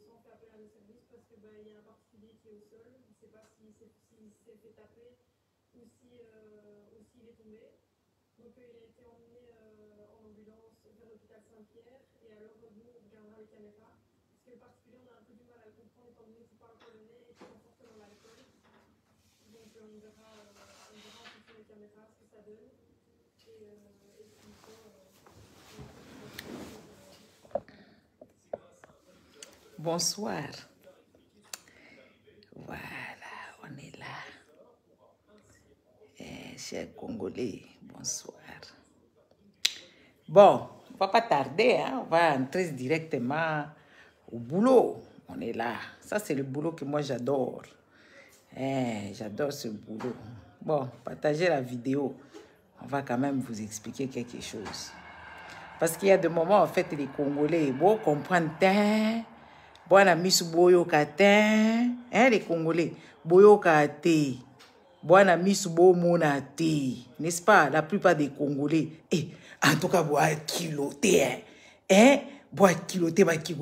sans faire appel à nos services parce qu'il bah, y a un particulier qui est au sol, on ne sait pas s'il s'est si fait taper ou s'il si, euh, est tombé. Donc euh, il a été emmené euh, en ambulance vers l'hôpital Saint-Pierre et à alors euh, nous on regardera les caméras. Parce que le particulier on a un peu du mal à le comprendre étant donné qu'il parle polonais et qu'il est fortement l'alcool. Donc on verra, on verra en fonction caméras ce que ça donne. Bonsoir. Voilà, on est là. Eh, chers Congolais, bonsoir. Bon, on va pas tarder, hein. on va entrer directement au boulot. On est là. Ça, c'est le boulot que moi, j'adore. Eh, j'adore ce boulot. Bon, partagez la vidéo. On va quand même vous expliquer quelque chose. Parce qu'il y a des moments, en fait, les Congolais, bon, comprendre hein, bwana misu boyo te hein, les congolais Boyo te bwana miso bomona te n'est-ce pas la plupart des congolais eh, en tout cas boya kiloté. hein, hein? boya kiloté te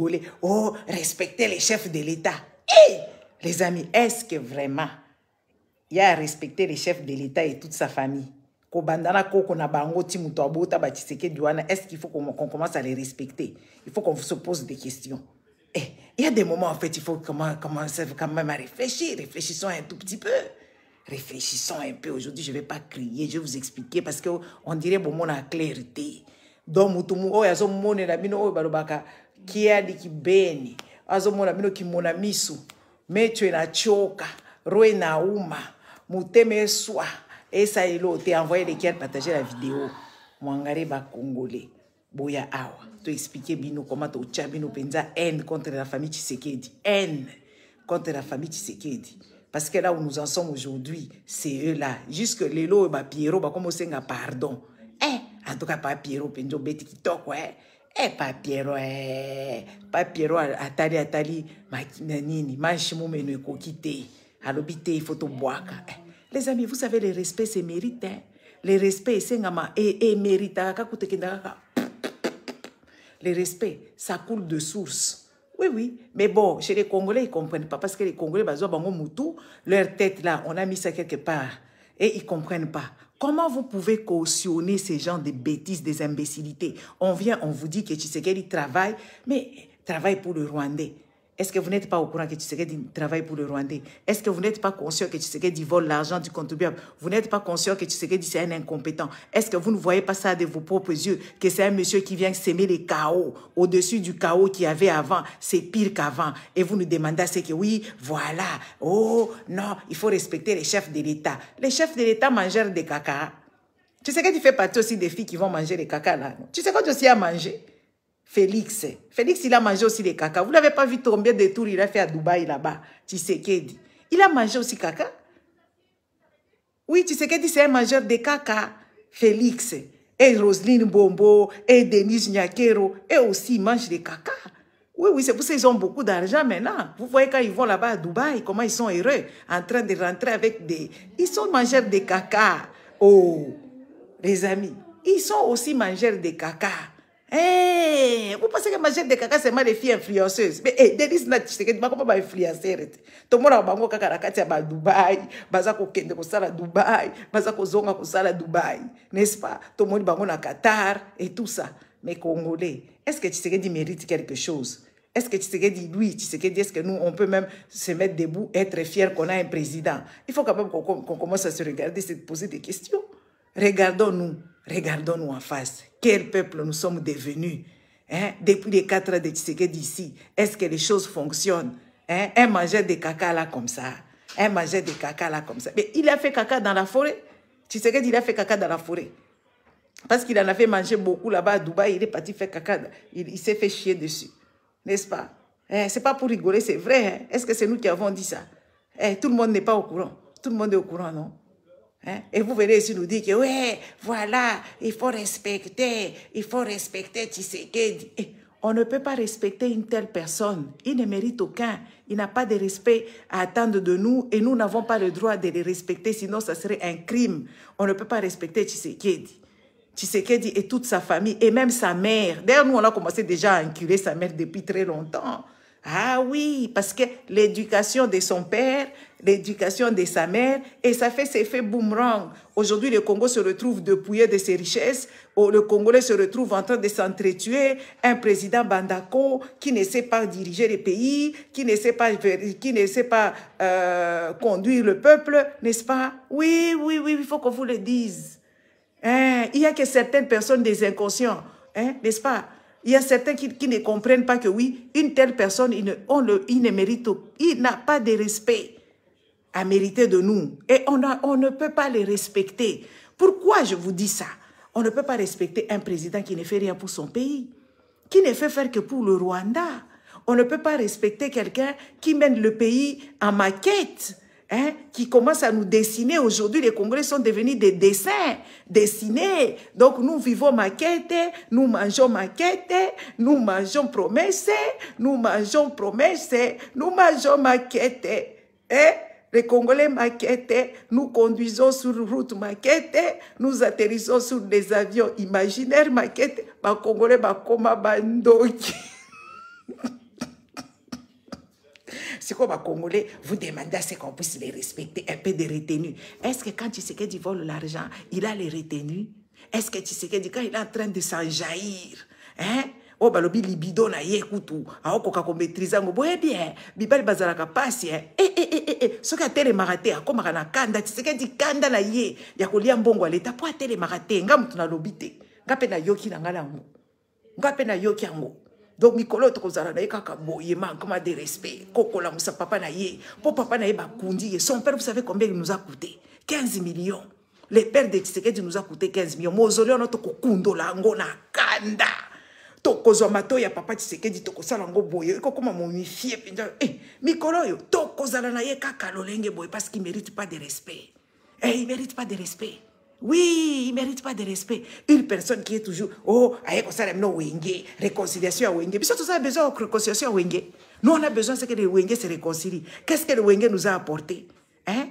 oh respecter les chefs de l'état eh! les amis est-ce que vraiment y a à respecter les chefs de l'état et toute sa famille kobanda na koko na bango ti moto abota est ce qu'il faut qu'on commence à les respecter il faut qu'on se pose des questions eh, il y a des moments, en fait, il faut commencer quand même à réfléchir. Réfléchissons un tout petit peu. Réfléchissons un peu. Aujourd'hui, je ne vais pas crier, je vais vous expliquer parce qu'on dirait bon, on a clarté. Donc, mutumu, oh, yazo mone na oh, qui oh, barobaka, kiadi kibeni, azo mona mino kimona misu, mecho inachoka, roho inauma, muteme swa, esa ilo, e te envoyé les kiadi, partager la vidéo. Mwangare ba Congolais, boya awa expliquer bino comment totya bino mpenza haine contre la famille tshisekedi haine contre la famille tshisekedi parce que là où nous en sommes aujourd'hui c'est eux là jusque lelo oyo comment bakoma osenga pardon eh en tout cas papiero mpenza obeti kitoko eh eh papiero eh papiero atali atali nini manche momeno ekoki te alobi te faut tobwaka eh. les amis vous savez le respect c'est mérité. hein? le respect à eméritakaka ah, kutekenda kaka le respect, ça coule de source. Oui, oui. Mais bon, chez les Congolais, ils ne comprennent pas. Parce que les Congolais, bah, leur tête là, on a mis ça quelque part. Et ils ne comprennent pas. Comment vous pouvez cautionner ces gens des bêtises, des imbécilités On vient, on vous dit que Tshisekedi travaille, mais travaille pour le Rwandais. Est-ce que vous n'êtes pas au courant que tu Tshisekedi travaille pour le Rwandais Est-ce que vous n'êtes pas conscient que tu Tshisekedi vole l'argent du contribuable Vous n'êtes pas conscient que tu Tshisekedi c'est un incompétent Est-ce que vous ne voyez pas ça de vos propres yeux Que c'est un monsieur qui vient s'aimer les chaos au-dessus du chaos qu'il y avait avant. C'est pire qu'avant. Et vous nous demandez ce que oui, voilà. Oh non, il faut respecter les chefs de l'État. Les chefs de l'État mangèrent des caca. Tu sais que tu fais partie aussi des filles qui vont manger les caca là. Tu sais quoi tu aussi à manger Félix. Félix, il a mangé aussi des caca. Vous l'avez pas vu tomber de tours, il a fait à Dubaï là-bas. Tu sais dit. Il a mangé aussi caca. Oui, tu sais dit, c'est un mangeur de caca. Félix. Et Roselyne Bombo, et Denise Nyakero, et aussi ils mangent des caca. Oui, oui, c'est pour ça qu'ils ont beaucoup d'argent maintenant. Vous voyez quand ils vont là-bas à Dubaï, comment ils sont heureux, en train de rentrer avec des... Ils sont mangeurs de caca. Oh, les amis, ils sont aussi mangeurs de caca eh vous pensez que ma chef de caca, c'est moi les filles influenceuses. Mais, eh, hey, délice, Natch, c'est que tu m'as pas influencer. Tout le monde a bango kaka c'est à Dubaï, Bazako kende ko sala Dubaï, Bazako zonga ko à Dubaï. N'est-ce pas? Tout le monde bango na Qatar et tout ça. Mais Congolais, est-ce que tu tu mérite quelque chose? Est-ce que tu oui Tshisekedi, lui, Tshisekedi, est-ce que nous, on peut même se mettre debout, être fiers qu'on a un président Il faut quand même qu'on commence à se regarder, se poser des questions. Regardons-nous, regardons-nous en face. Quel peuple nous sommes devenus hein? Depuis les quatre ans de Tshisekedi d'ici, est-ce que les choses fonctionnent hein? Un mangeait des caca là comme ça. Un mangeait des caca là comme ça. Mais il a fait caca dans la forêt. Tshisekedi, il a fait caca dans la forêt. Parce qu'il en avait mangé beaucoup là-bas à Dubaï, il est parti faire caca. Il, s'est fait chier dessus. N'est-ce pas Ce hein, C'est pas pour rigoler, c'est vrai. Est-ce que c'est nous qui avons dit ça Tout le monde n'est pas au courant. Tout le monde est au courant, non Hein? Et vous venez ici nous dire que, ouais, voilà, il faut respecter, il faut respecter Tshisekedi. On ne peut pas respecter une telle personne. Il ne mérite aucun. Il n'a pas de respect à attendre de nous et nous n'avons pas le droit de les respecter, sinon ça serait un crime. On ne peut pas respecter Tshisekedi. Tshisekedi et toute sa famille et même sa mère. D'ailleurs, nous, on a commencé déjà à inculer sa mère depuis très longtemps. Ah oui, parce que l'éducation de son père, l'éducation de sa mère, et ça fait ses faits boomerang. Aujourd'hui, le Congo se retrouve dépouillé de ses richesses, oh, le Congolais se retrouve en train de s'entretuer, un président Bandako qui ne sait pas diriger le pays, qui ne sait pas, qui ne sait pas euh, conduire le peuple, n'est-ce pas Oui, oui, oui, il faut qu'on vous le dise. Hein, il n'y a que certaines personnes des inconscients, hein, n'est-ce pas il y a certains qui, ne comprennent pas que oui, une telle personne, il ne, on le, il ne il n'a pas de respect à mériter de nous. Et on, on ne peut pas les respecter. Pourquoi je vous dis ça On ne peut pas respecter un président qui ne fait rien pour son pays, qui ne fait faire que pour le Rwanda. On ne peut pas respecter quelqu'un qui mène le pays en maquette. Hein, qui commence à nous dessiner. Aujourd'hui, les Congolais sont devenus des dessins dessinés. Donc, nous vivons maquette, nous mangeons maquette, nous mangeons promesse, nous mangeons promesse, nous mangeons maquette. Hein. Les Congolais maquette, nous conduisons sur route maquette, nous atterrissons sur des avions imaginaires maquette, les Congolais bakoma bandoki. C'est quoi, ma Congolais, vous demandez à ce qu'on puisse les respecter, un peu de retenue. Est-ce que quand tu sais qu'il vole l'argent, il a les retenues Est-ce que tu sais qu'il quand il est en train de jaillir hein? oyo oh, balobi libido na ye kutu aokoka ah, oh, hein? eh yango boyebi e eh. eh. Eh eh soki atelemaka te akomaka na kanda dit kanda na ye ya kolia mbongo ya leta mpo atelemaka te nga motu nalobi te nga mpe nayoki na ngai yango nga mpe yoki yango donc mikolo oyo tokozala na ye kaka boye manquement de respect kokolamusa papa na ye mpo papa na ye bakundi ye son père vous savez combien il nous a coûté 15 millions le père de tshisekedi nous a coûté 15 millions mozoli wana tokokundola yango na kanda tokozwa matoi ya papa tshisekedi tokosala yango boye ekokóma momifie mpenza eh, mikolo oyo tokozala na ye kaka lolenge boye parce qu'il mérite pas de respect eh, il mérite pas de respect Oui, il ne mérite pas de respect. Une personne qui est toujours, oh, réconciliation à Wenge. Mais surtout, ça a besoin de réconciliation à Wenge. Nous, on a besoin de ce que les Wenge se réconcilie. Qu'est-ce que le Wenge nous a apporté Hein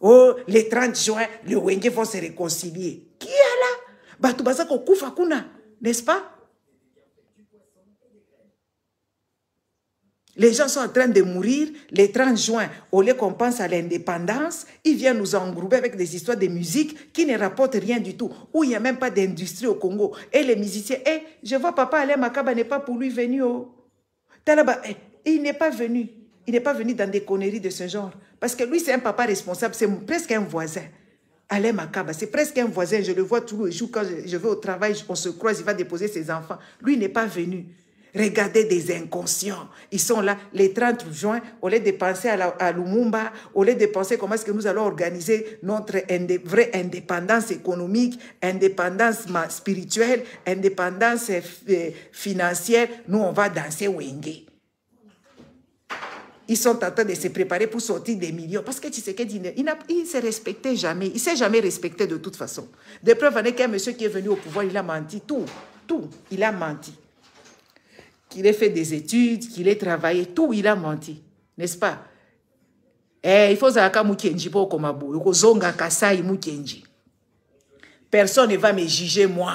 Oh, le 30 juin, le Wenge vont se réconcilier. Qui est là Batubasa à Kuna, n'est-ce pas Les gens sont en train de mourir. Les 30 juin, au lieu qu'on pense à l'indépendance, ils viennent nous engrouper avec des histoires de musique qui ne rapportent rien du tout, où il n'y a même pas d'industrie au Congo. Et les musiciens, et eh, je vois papa Alain Makaba n'est pas pour lui venu oh. au... Eh, il n'est pas venu. Il n'est pas venu dans des conneries de ce genre. Parce que lui, c'est un papa responsable, c'est presque un voisin. Alain Makaba, c'est presque un voisin. Je le vois tous les jours quand je vais au travail, on se croise, il va déposer ses enfants. Lui n'est pas venu. Regardez des inconscients. Ils sont là les 30 juin, au lieu de penser à, Lumumba, au lieu de penser comment est-ce que nous allons organiser notre vraie indépendance économique, indépendance spirituelle, indépendance euh, euh, financière, nous, on va danser Wenge. Ils sont en train de se préparer pour sortir des millions. Parce que Tshisekedi, il ne jamais. Il ne s'est jamais respecté de toute façon. De preuve, y est qu'un monsieur qui est venu au pouvoir, il a menti. Tout, tout, il a menti qu'il ait fait des études, qu'il ait travaillé, tout, il a menti, n'est-ce pas Eh, il faut kasai Personne ne va me juger moi.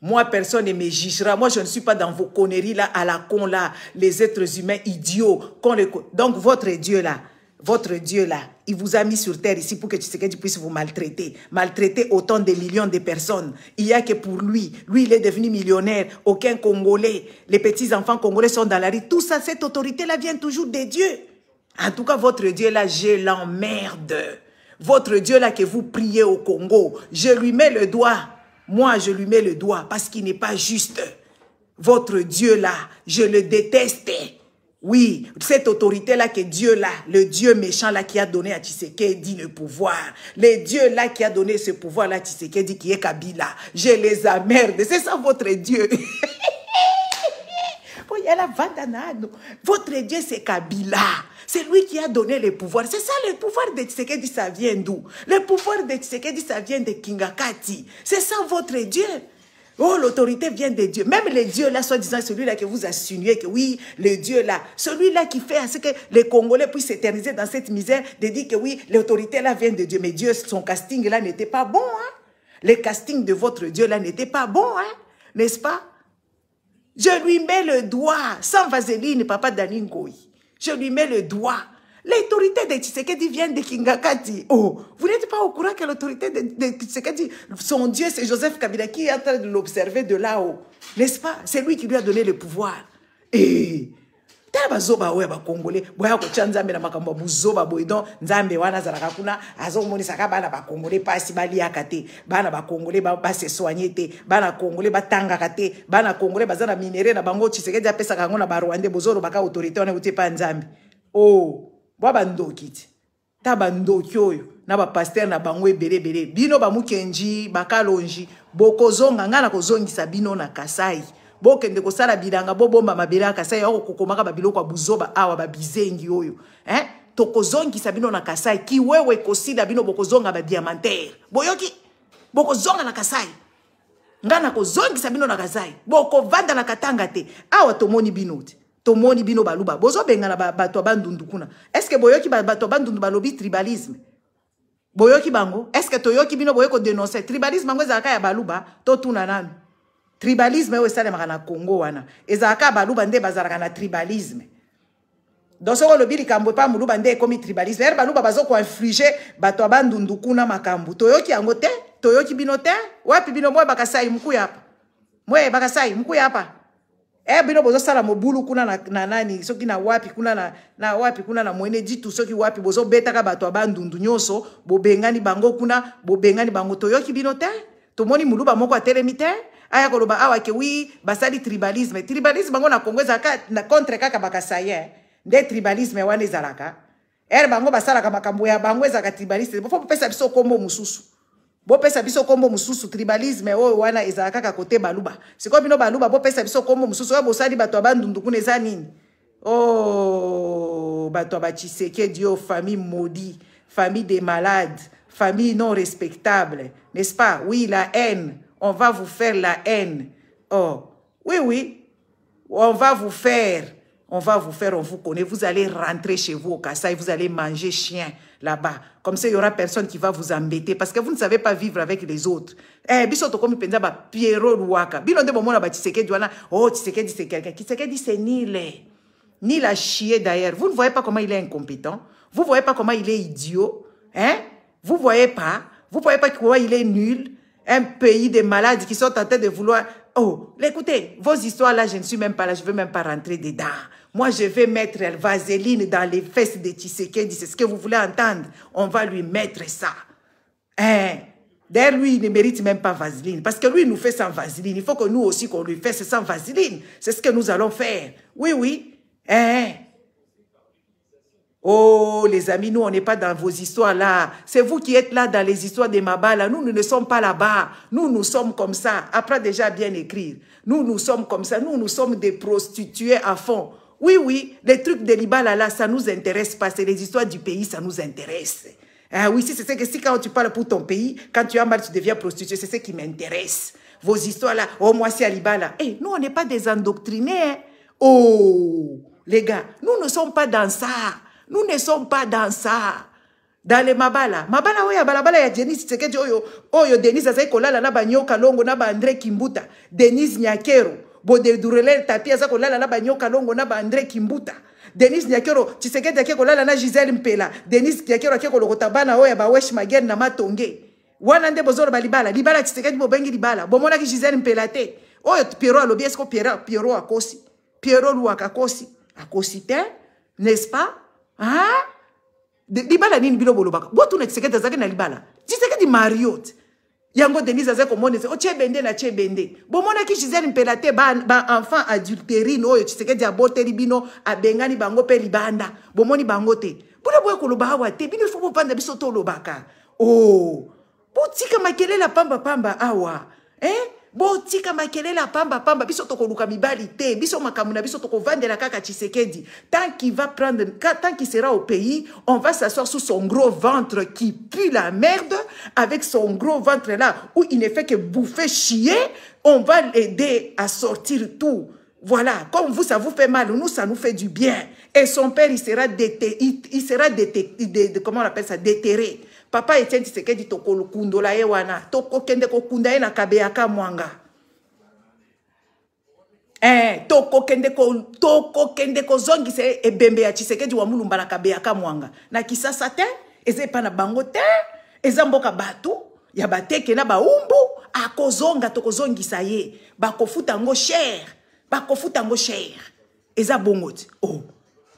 Moi, personne ne me jugera. Moi, je ne suis pas dans vos conneries là, à la con là, les êtres humains idiots. Donc, votre Dieu là, votre Dieu là, il vous a mis sur terre ici pour que tu puisse vous maltraiter, maltraiter autant de millions de personnes. Il n'y a que pour lui. Lui, il est devenu millionnaire. Aucun Congolais, les petits-enfants congolais sont dans la rue. Tout ça, cette autorité-là vient toujours des dieux. En tout cas, votre Dieu là, je l'emmerde. Votre Dieu là que vous priez au Congo, je lui mets le doigt. Moi, je lui mets le doigt parce qu'il n'est pas juste. Votre Dieu là, je le déteste. Oui, cette autorité-là que Dieu-là, le Dieu méchant-là qui a donné à dit le pouvoir, le Dieu-là qui a donné ce pouvoir-là à dit qui est Kabila, je les amerde, c'est ça votre Dieu. Votre Dieu, c'est Kabila. C'est lui qui a donné le pouvoir. C'est ça, le pouvoir de dit ça vient d'où Le pouvoir de dit ça vient de Kingakati. C'est ça, votre Dieu. Oh, l'autorité vient de Dieu. Même les dieux là, soi-disant, celui-là que vous insinuez que oui, les dieux là, celui-là qui fait à ce que les Congolais puissent s'éterniser dans cette misère, de dire que oui, l'autorité là vient de Dieu. Mais Dieu, son casting là n'était pas bon. Hein? Le casting de votre Dieu là n'était pas bon, hein? n'est-ce pas? Je lui mets le doigt, sans vaseline, papa Danine Je lui mets le doigt. L'autorité de Tshisekedi vient de Kingakati. Oh, vous n'êtes pas au courant que l'autorité de, de, Tshisekedi, son Dieu, c'est Joseph Kabila qui est en train de l'observer de là-haut. N'est-ce pas C'est lui qui lui a donné le pouvoir. Et... Eh, tala bazoba oyo ya bakongole boya kotya nzambe na makambo ya bozoba boye don nzambe wana azalaka kuna azomonisaka bana bakongole mpasi baliaka te bana se soigner te bana kongole ba te bana kongole bazana na minere na bango tshisekedi pesa yango na bozoro bozolobaka autorité on est pas nzambe oh. bwa bandoki ti ta bandoki oyo na bapaster na bango ebelebele bino bamukenji bakalonji bokozonga ngai na kozongisa bino na kasai bokende kosala bilanga bobomba mabele ya kasai yako kokomaka babiloko ya buzoba awa babizengi oyo eh? tokozongisa bino na kasai kiwewe ekosila bino bokozonga badiamantere boyoki bokozonga na kasai ngai nakozongisa bino na kasai bokovanda na katanga te awa tomoni bino te tomoni bino baluba bozobengana bato ya bandundu kuna estce boyoki bato ya bandundu balobi tribalisme boyoki bango estce toyoki bino boye kodenonse tribalisme yango ezalaka ya baluba totuna nanu tribalisme oyo esalemaka na congo wana ezalaka baluba nde bazalaka na tribalisme don soki olobi likambo epa moluba nde ekomi tribalisme ere baluba bazokoinflige bato ya bandundu kuna makambo toyoki yango te toyoki bino te wapi bino moyebaka sai mokuyapa moyebaka sai mokuyapa eh bino bozosala mobulu kuna na, na nani soki na wapi kuna na, na wapi kuna na mwene ditu soki wapi bozobetaka bato ya bandundu nyonso bobengani bango kuna bobengani bango toyoki bino te tomoni muluba moko atelemi te aya koloba awa ke wi basali tribalisme tribalisme yango na kongo ezalaka na contre kaka bakasaye nde tribalisme wana ezalaka ere bango basalaka makambo ya bango ezalaka tribaliste fo popesa biso kombo mosusu bopesa biso kombo mususu tribalisme oyo wana ezala kaka kote baluba sikoyo bino baluba bopesa biso kombo mususu sa bosali bato ya bandundu kuna eza nini oh bato ya dio famille maudit famille des malades famille non respectable n'est-ce pas oui la haine on va vous faire la haine oh oui oui on va vous faire on va vous faire on vous connaît vous allez rentrer chez vous au Kassai vous allez manger chien là-bas. Comme ça, il y aura personne qui va vous embêter parce que vous ne savez pas vivre avec les autres. Eh, biso comme ba Piero Luaka. tu sais bomona ba Tshisekedi wana. Oh, dit c'est quelqu'un. dit c'est ni les ni la chier d'ailleurs. Vous ne voyez pas comment il est incompétent. Vous ne voyez pas comment il est idiot. Hein? Vous ne voyez pas. Vous ne voyez pas comment il est nul. Un pays de malades qui sont en train de vouloir... Oh, écoutez, vos histoires là, je ne suis même pas là, je ne veux même pas rentrer dedans. Moi, je vais mettre la vaseline dans les fesses de Tshisekedi. C'est ce que vous voulez entendre. On va lui mettre ça. Hein? D'ailleurs, lui, il ne mérite même pas vaseline. Parce que lui, il nous fait sans vaseline. Il faut que nous aussi, qu'on lui fasse sans vaseline. C'est ce que nous allons faire. Oui, oui. Hein? Oh, les amis, nous, on n'est pas dans vos histoires là. C'est vous qui êtes là dans les histoires de Maba là. Nous, nous ne sommes pas là-bas. Nous, nous sommes comme ça. Après déjà bien écrire. Nous, nous sommes comme ça. Nous, nous sommes des prostituées à fond. Oui, oui, les trucs de Libala là, ça nous intéresse pas. C'est les histoires du pays, ça nous intéresse. Ah oui, si c'est que si quand tu parles pour ton pays, quand tu as mal, tu deviens prostituée, c'est ce qui m'intéresse. Vos histoires là, oh moi c'est Alibala. Eh, nous on n'est pas des endoctrinés. Hein. Oh, les gars, nous ne sommes pas dans ça. Nous ne sommes pas dans ça. Dans les mabala, mabala oui, il balabala ya Denis que, oh, yo, Denis là, là, na banyoka longo na ba André Kimbuta, Denis Nyakero. bodedurela tapi aza kolala na banyoka longo na baandré kimbuta denis diakero tshisekedi ake kolala na gisele mpela denis diakero ake kolokota bana oyo ya bawesh mager na matonge wana nde bozoloba libala libala tshisekedi bobengi libala bomonaki gisele mpela te oyo piero alobi esiko piero akosi piero luwaka akosi akosi te n'est-ce pas ah? libala nini bino bolobaka botuna tshisekedi azalaki na libala tshisekedi mariot yango denise aza komonisa otie bendele atie bende bomonaki gisele mpela te baenfant adulterine oyo chisekedi aboteli bino abengani bango mpe libanda bomoni bango te mpona boye koloba awa te bino ifo bovanda biso tolobaka o oh! botika makelele apambapamba awa eh? botika makelele pamba-pamba, biso luka mibali te biso makambo na biso la kaka tshisekedi tant qu'il va prendre tant qu'il sera au pays on va s'asseoir sous son gros ventre qui pue la merde avec son gros ventre là où il ne fait que bouffer chier on va l'aider à sortir tout voilà, comme vous, ça vous fait mal, nous, ça nous fait du bien. Et son père, il sera, dété, il, sera dété, de comment on appelle ça, déterré. papa etienne tisekedi tokokundola ye wana tokokende kokunda ye na kabeyaka mwanga eh, tokokende tokokende kozongisa ebembe ya tshisekedi wa mulumba na kabeyaka mwanga na kisasa te eza epai na bango te eza mboka bato ya bateke na baumbu akozonga tokozongisa ye bakofuta yango shere bakofuta yango shere eza bongo ti oh.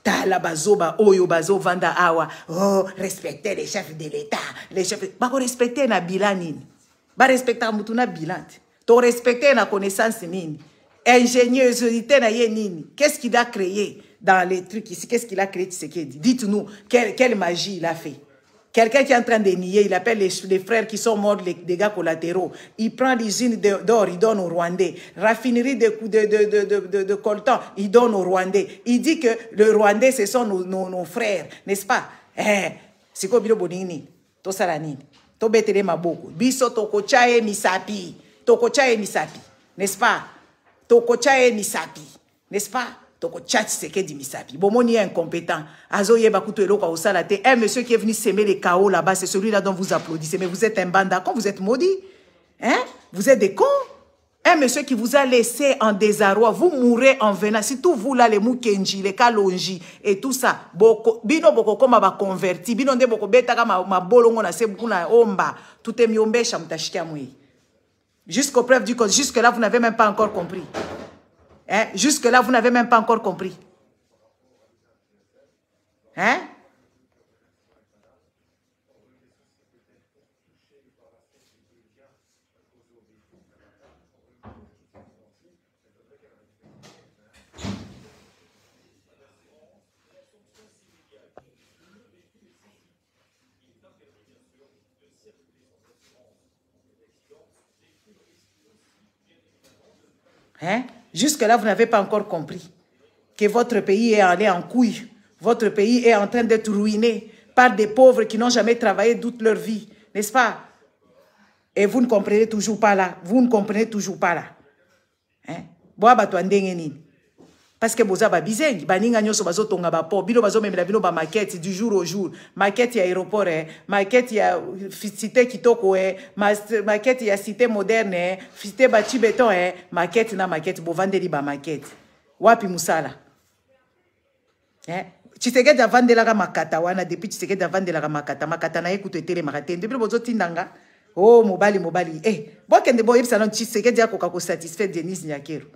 tala bazoba oyo vanda awa oh, respecter les chefs de l'état les chefs respecter na bilan nini barespectaka respecter la bilan te respecter na connaissance nini ingénieuse, na ye nini qu'est-ce qu'il a créé dans les trucs ici qu'est-ce qu'il a créé dites-nous quelle magie il a fait Quelqu'un qui est en train de nier, il appelle les, frères qui sont morts les gars collatéraux. Il prend l'usine d'or, il donne au Rwandais. Raffinerie de, de, de, de, de coltan, il donne aux Rwandais. Il dit que le Rwandais, ce sont nos, nos, nos frères, n'est-ce pas? c'est eh, quoi Bonini? To Saranini. To Betele Maboko. Biso Tokochae Misapi. ni Misapi. N'est-ce pas? ni Misapi. N'est-ce pas? tokotya kisekedi misapi moni est incompétent Azo kutu eloko osala te un monsieur qui est venu semer le chaos là-bas c'est celui-là dont vous applaudissez mais vous êtes un banda vous êtes maudit hein vous êtes des cons un eh, monsieur qui vous a laissé en désarroi vous mourrez en venant tout vous là les moukenji, les kalonji et tout ça boko bino va converti, bino nde ma bolongo na se omba tutemi ombesha mutashikia mwei Jusqu'au preuves du code jusque là vous n'avez même pas encore compris Hein? Jusque-là, vous n'avez même pas encore compris. Hein? Hein? Jusque-là, vous n'avez pas encore compris que votre pays est allé en couille. Votre pays est en train d'être ruiné par des pauvres qui n'ont jamais travaillé toute leur vie. N'est-ce pas Et vous ne comprenez toujours pas là. Vous ne comprenez toujours pas là. Hein? parce que boza babizengi baninga nyonso bazotonga baport bino bazomemela bino bamakete du jour au jour makete ya aéroport eh, makete ya cité kitoko eh, makete ya cité moderne eh, cité baci beton eh, makete na makete bovandeli bamakete wapi mosala eh? tshisekedi avandelaka makata wana depuis tshisekedi avandelaka makata makata na ye kutu etelemaka te nde bino bozotindanga o oh, mobali mobali e eh, bokende boyebisa nano tshisekedi akoka kosatisfait denis nyakero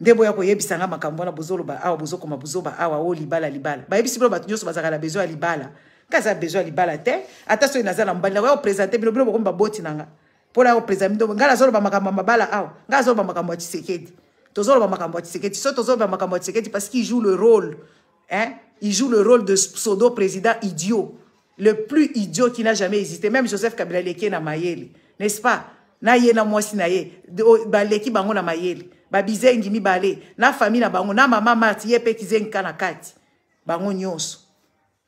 nde boya koyebisa nga makambo wana bozoloba awa bozokoma bozoba awa o oh, libala libala bayebisi bino bato nyonso bazalaka na bezo ya libala ka aza bezo ya libala te ata soki naza na mobali nakoya kopresente bino bino bokomi baboti na nga mpona ya kopresente bino ngai nazoloba makambo ya mabala awa ngai azoloba makambo ya tisekedi tozoloba makambo ya tisekedi so tozoloba makambo ya tisekedi parce qu'il joue le rôle hein? il joue le rôle de pseudo président idiot le plus idiot qui n'a jamais existé même joseph kabila leki na mayele n'est ce pas na ye na mwasi na ye baleki bango na mayele babizengi mibale na fami na bango na mama marti ye mpe kizengi na kati bango nyonso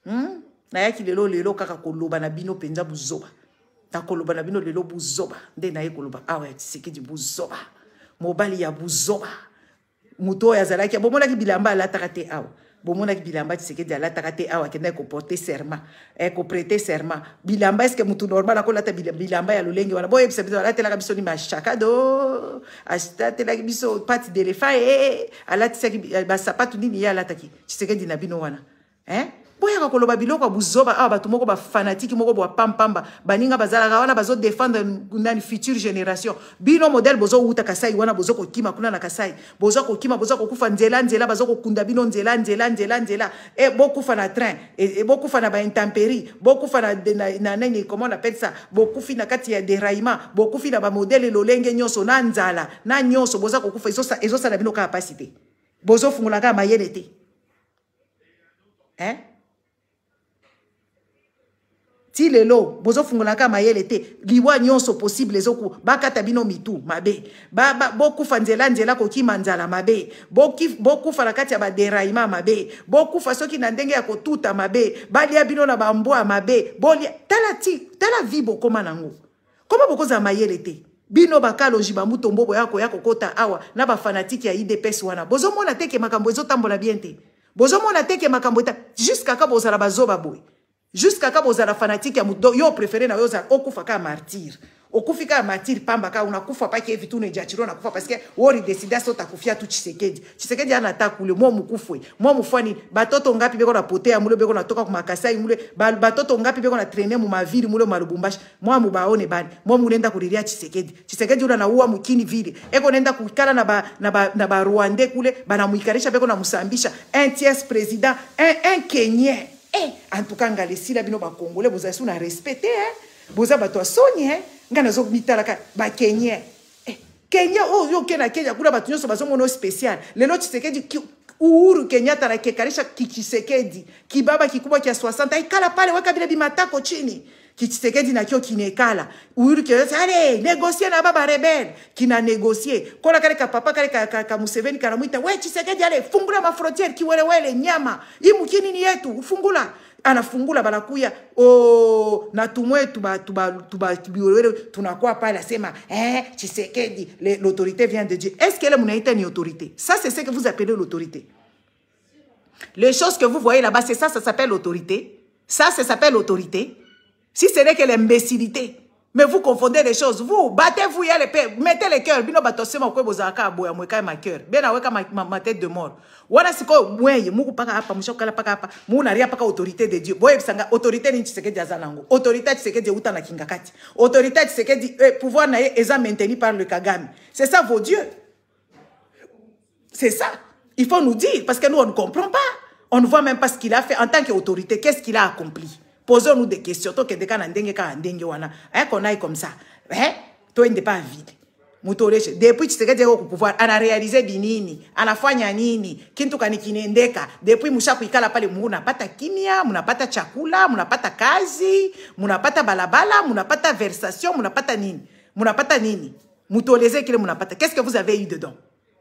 hmm? nayaki lelo lelo kaka koloba na bino mpenza buzoba nakoloba na bino lelo buzoba nde naye koloba awa ya tisekedi buzoba mobali ya buzoba moto oyo azalaki abomonaki bilamba alataka te awa bomonaki bilamba tisekedi alataka te awa akendaki koporte serment eh, koprete serment bilamba estce mutu normal akolata bilamba ya lolenge wana boyebisa biso alatelaka biso nima chakado alatelaki biso pati delefan e eh, eh, eh, alatisaki basapatu nini ye alataki tisekedi na bino wana eh? boyaka koloba biloko ya buzoba awa bato moko bafanatiki moko bwapampamba baninga bazalaka wana bazodefendre nani future génération bino modele bozowuta kasai wana boza kokima kuna na kasai boza kokima boza kokufa nzela nzela baza kokunda bino nzela nzela nzela nzela e bokufa na train e, e bokufa na baintempérie bokufa na, na, na nini comment on appelle ça bokufi na kati ya déraillement bokufi na bamodele lolenge nyonso na nzala na nyonso boza kokufa ezosala ezosa bino kaka pasi te bozofungola kaka mayele te hein eh? ti lelo bozofungolaka mayele te liwa nyonso posible ezoku bakata bino mitu mabe bokufa nzelanzela kokima nzala mabe bokufa na kati ya baderaima mabe bokufa soki na ndenge ya kotuta mabe balia bino na bambwa mabe bolia tala ti tala vi bokóma nango koma bokozala mayele te bino bakaloji bamutombo boya koya kokota awa na bafanatike ya idps wana bozomona teke makambo ezotambola bien te bozomona teke makambo eta juskaka bozala bazoba boye jusqu'à kaka bozala fanatique ya moto yo préféré na yo ozala okufa kaka martyre okufi kaka martyre pamba kaka unakufa paki evi tu nejatiri unakufa parceke woridesida so takufia tu chisekedi chisekedi ana ta kule mwa mukufwe mwa mufwani batoto ngapi beko na potea mule beko natoka kumakasai mule batoto ngapi beko na trene mumavili mule malubumbashi mwa mubaone bani mwa munenda kulilia chisekedi chisekedi ula nauwa mukini vile eko nenda kukala na ba, na ba, na ba rwande kule banamuikarisha beko namusambisha un tiers président un, un kenyen eh, en tout cas ngai lesila bino bakongole boza so na respect te eh? boza bato ya soni eh? ngai nazomitalaka bakenyen eh, kenya oyo oh, oke na kenya kuna bato nyonso bazomona o spécial lelo tisekedi uhuru kenyatta na kekalisha kichisekedi kibaba kikubwa kya 60 aikala pale weka vile vimatako chini Tshisekedi na kio kinekala uyuri ke allez négocier na baba rebelle kina négocier kola kale ka papa kale ka, ka, ka Museveni kana mwita we Tshisekedi ale fungula mafrontiere kiwelewele nyama imukini ni yetu ufungula anafungula balakuya oh, na tumwe tubabiwelewele tunakuwa pale asema eh, Tshisekedi l'autorité vient de Dieu est-ce qu'elle munaita ni autorité ça c'est ce que vous appelez l'autorité les choses que vous voyez là-bas, c'est ça, ça s'appelle l'autorité. Ça, ça s'appelle l'autorité. Si ce n'est que l'imbécilité. Mais vous confondez les choses. Vous, battez-vous, il y a les pères. Mettez les cœurs. Bino batosema kwe bozaka boya mweka ma cœur. Bien aweka ma tête de mort. Wana siko mwenye. mou paka apa, mwisho kala paka hapa. Mungu naria paka autorité de Dieu. Boye bisanga autorité ni chisekeji azalango. Autorité Dieu uta na kingakati. Autorité que Dieu eh, pouvoir na ye eza maintenu par le Kagame. C'est ça vos dieux. C'est ça. Il faut nous dire parce que nous on ne comprend pas. On ne voit même pas ce qu'il a fait en tant qu'autorité. Qu'est-ce qu'il a accompli? Posons-nous des questions. Tant que des cas ndenge ka endenge wana. Hein qu'on aille comme ça. Hein? Toi n'est pas vide. Mutoreshe. Depuis Tshisekedi au pouvoir ana réaliser binini, fanya nini, kintu kani kinendeka. Depuis kuikala pale munapata kimia, pata chakula, pata kazi, pata balabala, pata versation, Muna pata nini. pata nini. Mutoleze kile pata. Qu'est-ce que vous avez eu dedans?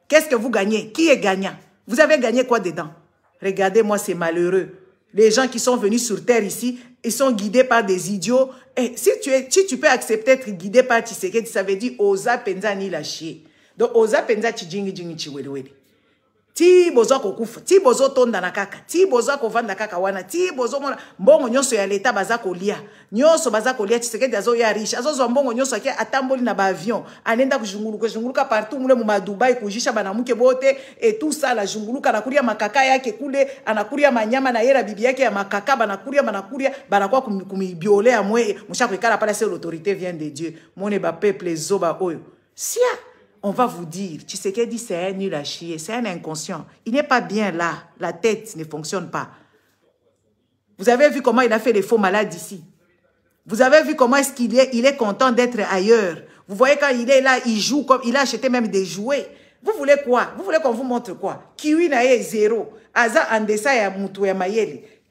Qu'est-ce que vous gagnez? Qui est gagnant? Vous avez gagné quoi dedans? Regardez-moi, c'est malheureux les gens qui sont venus sur terre ici, ils sont guidés par des idiots. Et si tu, es, tu peux accepter d'être guidé par Tshisekedi, ça veut dire Oza Penza ni lâcher. Donc Oza Penza Jingi ti bozwa kokufa ti bozotondana kaka ti bozwa kovanda kaka wana ti bozomona mbongo nyonso ya leta baza kolia nyonso baza kolia tshisekedi azoya riche azozwa mbongo nyonso ake atamboli na baavion anenda kuzhunguluka zhunguluka partout mule mumadubai kuzhisha banamuke bote etusala zhunguluka anakuria makaka yake kule anakuria manyama na ye na bibi yake ya makaka banakuria banakuria banakuwa kumibiole ya mwe mushakoikala pala se l'autorité vient de dieu mone bapeuple ezoba oyo sia on va vous dire, tu sais qu'elle dit c'est un nul à chier, c'est un inconscient. Il n'est pas bien là, la tête ne fonctionne pas. Vous avez vu comment il a fait les faux malades ici. Vous avez vu comment est-ce qu'il est, il est content d'être ailleurs. Vous voyez quand il est là, il joue comme, il a acheté même des jouets. Vous voulez quoi Vous voulez qu'on vous montre quoi Kiwi na zéro. Aza andesa ya mutu ya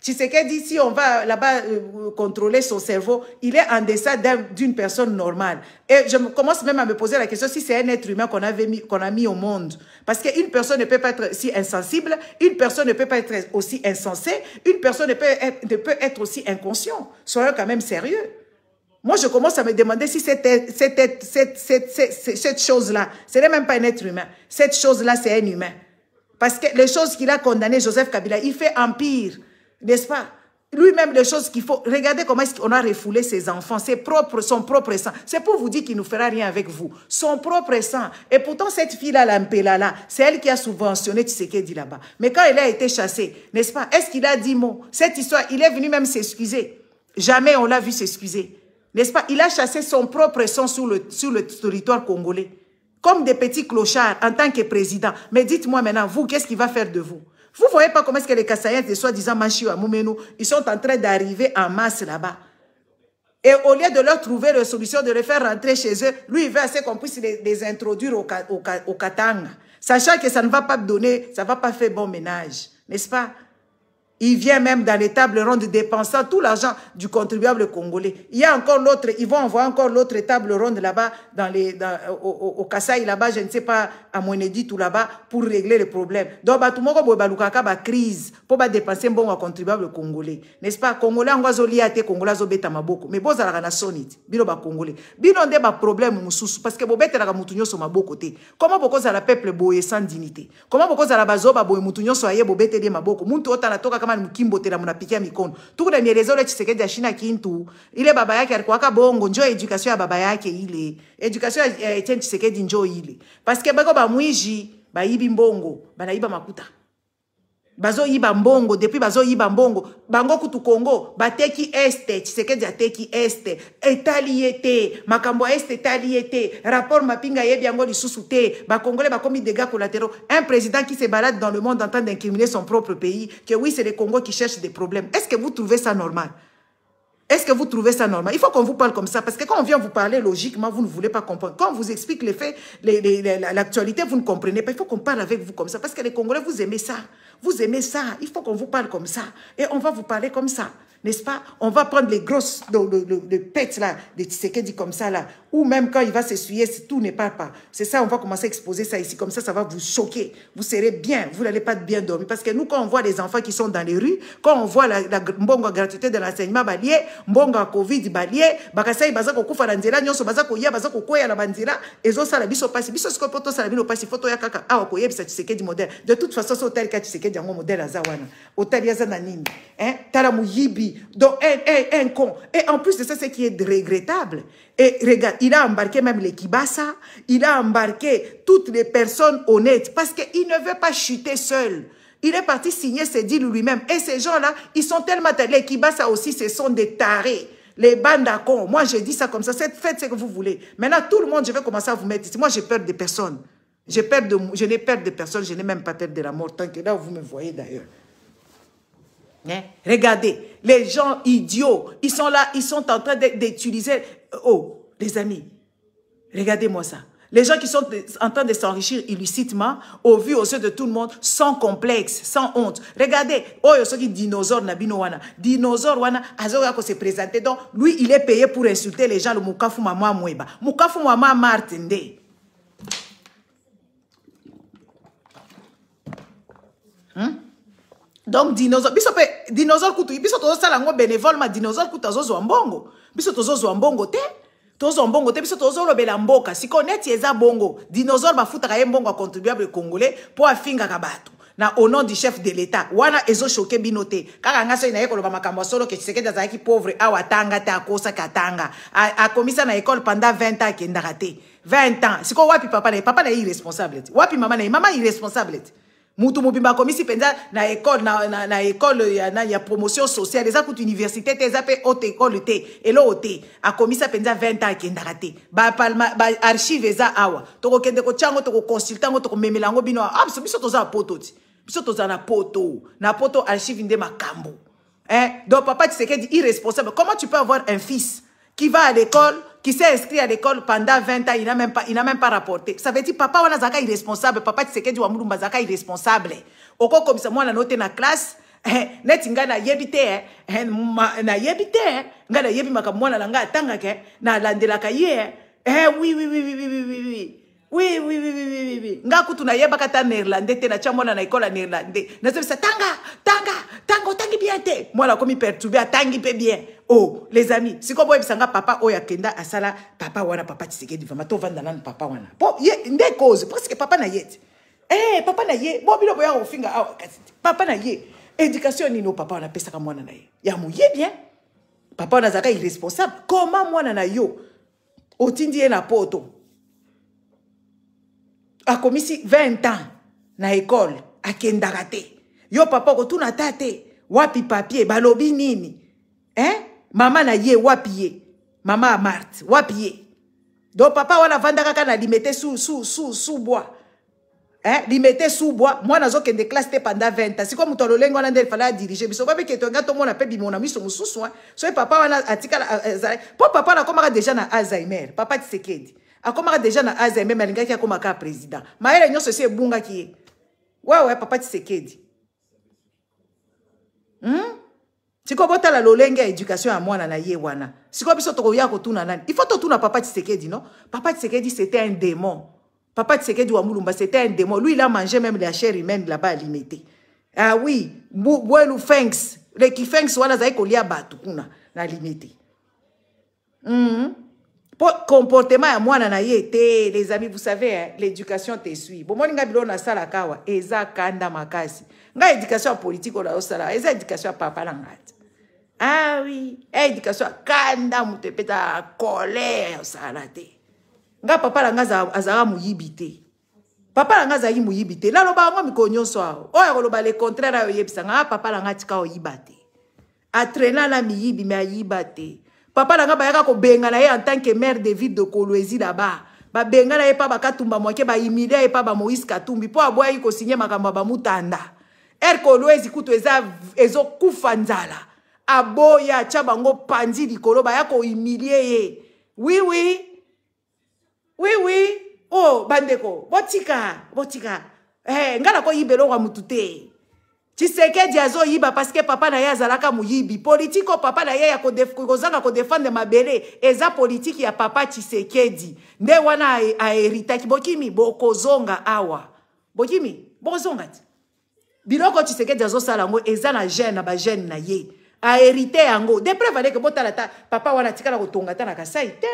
Tshisekedi, si on va là-bas euh, contrôler son cerveau, il est en deçà d'une personne normale. Et je commence même à me poser la question si c'est un être humain qu'on qu'on a mis au monde. Parce qu'une personne ne peut pas être si insensible, une personne ne peut pas être aussi insensée, une personne ne peut être, peut être aussi inconscient. Soyons quand même sérieux. Moi, je commence à me demander si cette, cette, cette chose-là, ce n'est même pas un être humain. Cette chose-là, c'est un humain. Parce que les choses qu'il a condamnées, Joseph Kabila, il fait empire n'est-ce pas lui-même les choses qu'il faut. Regardez comment on a refoulé ses enfants, ses propres, son propre sang. C'est pour vous dire qu'il ne fera rien avec vous. Son propre sang. Et pourtant, cette fille-là, la là c'est elle qui a subventionné dit là-bas. Mais quand elle a été chassée, n'est-ce pas, est-ce qu'il a dit mot Cette histoire, il est venu même s'excuser. Jamais on l'a vu s'excuser. N'est-ce pas Il a chassé son propre sang sur le, sur le territoire congolais. Comme des petits clochards en tant que président. Mais dites-moi maintenant, vous, qu'est-ce qu'il va faire de vous vous voyez pas comment est-ce que les Kassayens, les soi-disant ils sont en train d'arriver en masse là-bas. Et au lieu de leur trouver la solution, de les faire rentrer chez eux, lui, il veut assez qu'on puisse les, introduire au, au, Katanga. Sachant que ça ne va pas donner, ça ne va pas faire bon ménage. N'est-ce pas Il vient même dans les tables rondes dépensant tout l'argent du contribuable congolais. Il y a encore l'autre, ils vont envoyer encore l'autre table ronde là-bas, dans les, au, au, au Kassai, là-bas, je ne sais pas, à Monédi tout là-bas pour régler les problèmes. Donc, bah, tout le monde a une crise pour dépenser un bon contribuable congolais. N'est-ce pas? Congolais, on va se Congolais, on bête à Maboko. Mais bon, ça a sonite. Bino ba Congolais. Bino on débat problème moussous parce que bobette la moutunyo sur Maboko te. Comment pourquoi ça la peuple boye sans dignité? Comment pourquoi ça la bazo ba boye moutunyo sur aye bobette de Maboko? Muntu ota na toka kama mkimbo te la muna pikia mikono. Tout le mielezo le chiseke de China kintu. Ile baba yake alikuwa bongo. Njo éducation ya baba yake ile. Éducation ya Etienne Tshisekedi njo ile. Parce que bako ba ba yibi mbongo y'iba makuta y'iba mbongo depuis y'iba mbongo bango kutu kongo bateki este c'est ateki este etali est, makambo est este etali ye rapport mapinga ayebi yango lisusu te komi komi dégâts collatéraux un président qui se balade dans le monde en train d'incriminer son propre pays que oui c'est le congo qui cherche des problèmes est ce que vous trouvez ça normal est-ce que vous trouvez ça normal Il faut qu'on vous parle comme ça, parce que quand on vient vous parler logiquement, vous ne voulez pas comprendre. Quand on vous explique les faits, l'actualité, vous ne comprenez pas. Il faut qu'on parle avec vous comme ça, parce que les Congolais, vous aimez ça. Vous aimez ça. Il faut qu'on vous parle comme ça. Et on va vous parler comme ça n'est-ce pas On va prendre les grosses, le, pet là, de dit comme ça là, ou même quand il va s'essuyer, si tout n'est pas pas. C'est ça, on va commencer à exposer ça ici, comme ça, ça va vous choquer. Vous serez bien, vous n'allez pas bien dormir. Parce que nous, quand on voit les enfants qui sont dans les rues, quand on voit la, la gratitude gratuité de l'enseignement balier, mbonga Covid balier, bakasai baza koufa nzela, nyonso baza ya baza kokoya la banzela, ezo sala biso pasi, biso sko poto salabi bino pasi, foto ya kaka, ah, okoye, bisa Tshisekedi modèle. De toute façon, c'est hôtel ka Tshisekedi yango modèle azawana. Hôtel yaza na Hein? Tala yibi donc un, con. Et en plus de ça, ce qui est regrettable. Et regarde, il a embarqué même les Kibassa, il a embarqué toutes les personnes honnêtes parce qu'il ne veut pas chuter seul. Il est parti signer ses deals lui-même. Et ces gens-là, ils sont tellement... Les Kibassa aussi, ce sont des tarés. Les bandes à cons. Moi, je dis ça comme ça. faites ce que vous voulez. Maintenant, tout le monde, je vais commencer à vous mettre ici. Moi, j'ai peur des personnes. peur de, je n'ai peur de personnes Je n'ai même pas peur de la mort. Tant que là, vous me voyez d'ailleurs. Hein? Regardez, les gens idiots, ils sont là, ils sont en train d'utiliser... Euh, oh, les amis, regardez-moi ça. Les gens qui sont en train de s'enrichir illicitement, au vu aux yeux de tout le monde, sans complexe, sans honte. Regardez, oh, il y a dinosaure nabino wana. Dinosaure wana, dinosaure ko se présenté, Donc, lui, il est payé pour insulter les gens, le moukafou mama mweba. Moukafou mama martende. donc dinosaure biso mpe dinosaure kutu biso tozosala yango bénévole ma dinosaure kutu azozwa mbongo biso tozozwa mbongo te tozwa mbongo te biso tozolobela mboka sikoyo neti eza bongo dinosaure bafutaka ye mbongo ya contribuable congolais mpo afingaka bato na au nom du chef de l'état wana ezoshoke bino te kaka nga soki naye koloba makambo ya solo ke tshisekedi azalaki pauvre awa atanga te akosaki atanga akomisa na ekole pendant 20 ans akendaka te 20 ans sikoyo wapi papa na ye papa na ye irresponsable te wapi mama na ye mama irresponsable te Moutou mobimba komisi penza na école na, na, na école ya, na, ya promotion sociale les akout université te zape mpe haute ekole te a te akomisa penza 20 ans akendaka te palma ba eza awa tokokende kotya yango consultant yango tokomemela yango bino ah, biso, biso toza na poto ti biso toza na poto na poto archive nde makambo hein donc papa tu sais dit irresponsable comment tu peux avoir un fils qui va à l'école qui s'est inscrit à l'école pendant 20 ans, il n'a même pas, il n'a même pas rapporté. Ça veut dire, papa, wana zaka irresponsable, papa Tshisekedi wa Mulumba zaka irresponsable. Oko komisa mwana note na classe, eh, neti nga na yebi te, eh, eh ma, na yebi te, eh, nga na yebi maka mwana na nga atangaka, na landelaka ye, eh. eh, oui, oui, oui, oui, oui, oui, oui, oui. oui oui oui oui oui oui nga kutu nayebaka ta néerlandais te natya mwana na ekole ya néerlandais nazobisa tanga tanga tanga otangi bien te mwana akomi perturbe atangi mpe bien o oh, les amis sikoy boyebisa nga papa oyo akenda asala papa wana papa tisekedi vraimen tovanda nanu papa wana po ye nde cause parceke papa na ye te eh, papa na ye bo bino boyaka kofinga awa kasi te papa na ye éducation nini oyo papa wana apesaka mwana na ye ya moye bien papa wana azalaka irresponsable koma mwana na yo otindi ye na poto akomisi 20 ans na ekole akendaka te yo papa okotuna ta te wapi papie balobi nini eh? mama na ye wapi ye mama ya marte wapi ye do papa wana avanda kaka na limete su, su, su, su bwa eh? limete su bwa mwana azokende classe te panda 20 ans sikoyo moto alolenge wana nde efala adirige biso babike tonga tomona mpe bimona miso mosusu soki papa wana atikala azala mpo papa nakómaka deja na alzheimer papa tisekedi akomaka deja na azembe me alingaki akomaka président mayele nyonso esi ebungaki ye wawe papa tisekedi hmm? sikoyo botala lolenge ya éducation ya mwana na ye wana sikoyo biso tokoya kotuna nani il faut totuna papa tisekedi non papa tisekedi c'était un démon papa tisekedi wa mulumba c'était un démon lui il a mangé même la chair humaine là-bas alimete ah oui bwelu fenx leki fenx wana azali kolia bato kuna na limete mm -hmm. mpo comportement ya mwana na ye te les amis vous savez hein, l'éducation te suit bomoni ngai biloko nasalaka awa eza kanda makasi ngai éducation ya politike oyo nazosala eza éducation ya papa na ngai te ah oui eh, éducation ya kanda moto epetaka colère osala te ngai papa na ngai azalaka moyibi te papa na ngai azalaki moyibi te nalobaka ngo mikolo nyonso awa oyo akoloba le contraire ayo oyebisanga nga ah, papa na ngai tika oyiba te atraina na miyibi me ayiba te papa na nga bayaka kobenga na ye en tant que maire de ville de kolwezi là-bas babenga na ye mpa bakatumba mwake bahumilia ye mpa bamoïse katumbi mpo aboyaki kosinye makambo ya bamutanda r kolwezi kutu eza ezokufa nzala aboya atya bango panzi likolo baya kohumilie ye wiwi oui, wiwi oui. o oh, bandeko botika botika eh, nga nakoyiba eloko ya motu te tshisekedi azoyiba parceke papa na ye azalaka moyibi politike oyo papa na ye ya kozanga kodefendre mabele eza politike ya papa tshisekedi nde wana aheritaki bokimi bokozonga awa bokimi bokozonga ti biloko tshisekedi azosala yango eza na gene na bagene na ye aherite yango de preuve aleke botala ta papa wana atikala kotonga ta na kasai te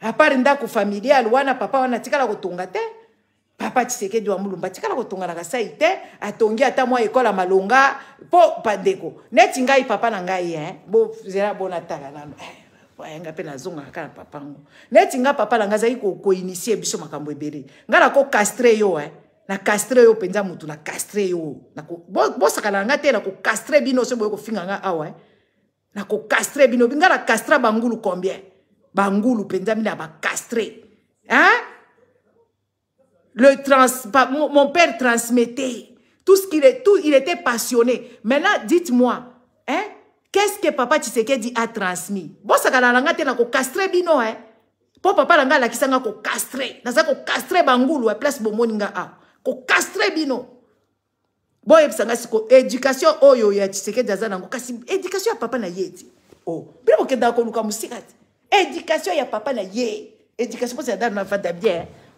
apart ndako familiale wana papa wana atikala kotonga te papa tshisekedi wa mulumba tikala kotongana kasai te atongi ata mwa ekole ya malonga mpo bandeko neti ngai papa na ngai e bozela bona tala nano eh, yanga mpe nazongaka kaka na papa ngo neti nga papa na ngai azali koinisie biso makambo ebele ngai nakokastre yo e nakastre yo mpenza motu nakastre yo bosakana na ngai te nakokastre bino so boye kofinga ngai awa e nakokastre bino ngai nakastra bangulu combien bangulu mpenza bino ya bakastre hein Le trans, mon, père transmettait tout ce qu'il est, tout, il était passionné. Maintenant, dites-moi, hein, qu'est-ce que papa Tshisekedi a transmis? Bon, ça langa na ko kastre bino, hein. pour papa langa la kisanga ko castre. ko bangulu, place a. Ko kastre bino. Bon, et sanga éducation, oh yo, ya Tshisekedi na ko kasi, éducation ya papa na yeti. Oh, bien, que d'accord, nous, Éducation ya papa na yé. Éducation, ça dans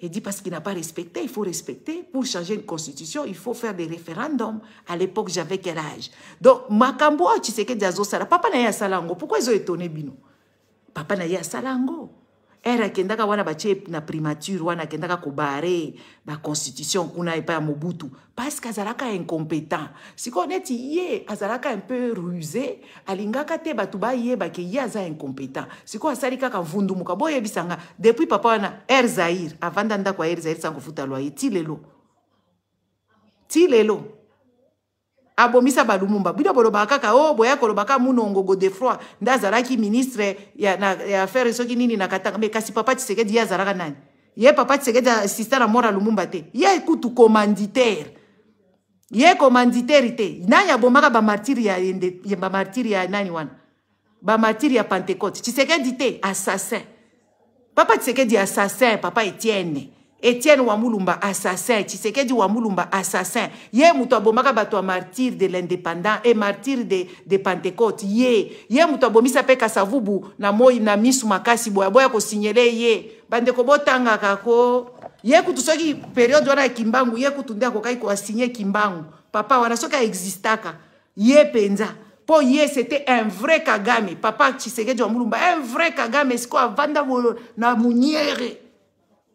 Il dit parce qu'il n'a pas respecté, il faut respecter. Pour changer une constitution, il faut faire des référendums. À l'époque, j'avais quel âge Donc, Makambo, tu sais que Diazo ça. papa n'a salango. Pourquoi ils ont étonné Bino Papa n'a salango. ere akendaka wana batie na primature wana akendaka kobare baconstitution kuna epai ya mobutu parceke azalaka incompétent sikoyo neti ye azalaka un peu ruse alingaka te bato bayeba ke ye aza incompétent sikoyo asali kaka mvundumuka boyebisanga depuis papa wana air zair avanda ndako ya air zair sango futa lwa ye ti lelo ti lelo abomisa balumumba bino bolobaka kaka o oh, boya kolobaka munongogo de froi nde azalaki ministre ya, na, ya affaire soki nini na katanga me kasi papa tisekedi ye azalaka nani ye papa tisekedi asista na mora lumumba te ye kutu commanditaire ye commanditaire te nani abomaka bamartire ya, ya bamartire ya nani wana bamartire ya pentecote tisekedi te assassin papa tisekedi assassin papa etienne Étienne Wamulumba, assassin. Tshisekedi Wamulumba, assassin. Ye mouto abomaka bato martyr de l'indépendant et martyr de, de Pentecôte. Ye. Ye mouto abomisa pe kasavubu na moi na misu makasi boya boya ko signele ye. Bandeko botanga kako. Ye kutu soki période wana ya kimbangu. Ye kutu nde akokai ko assigne kimbangu. Papa wana soki existaka. Ye penza. mpo ye c'était un vrai kagame papa tshisekedi wa mulumba un vrai kagame sikoyo avanda na muniere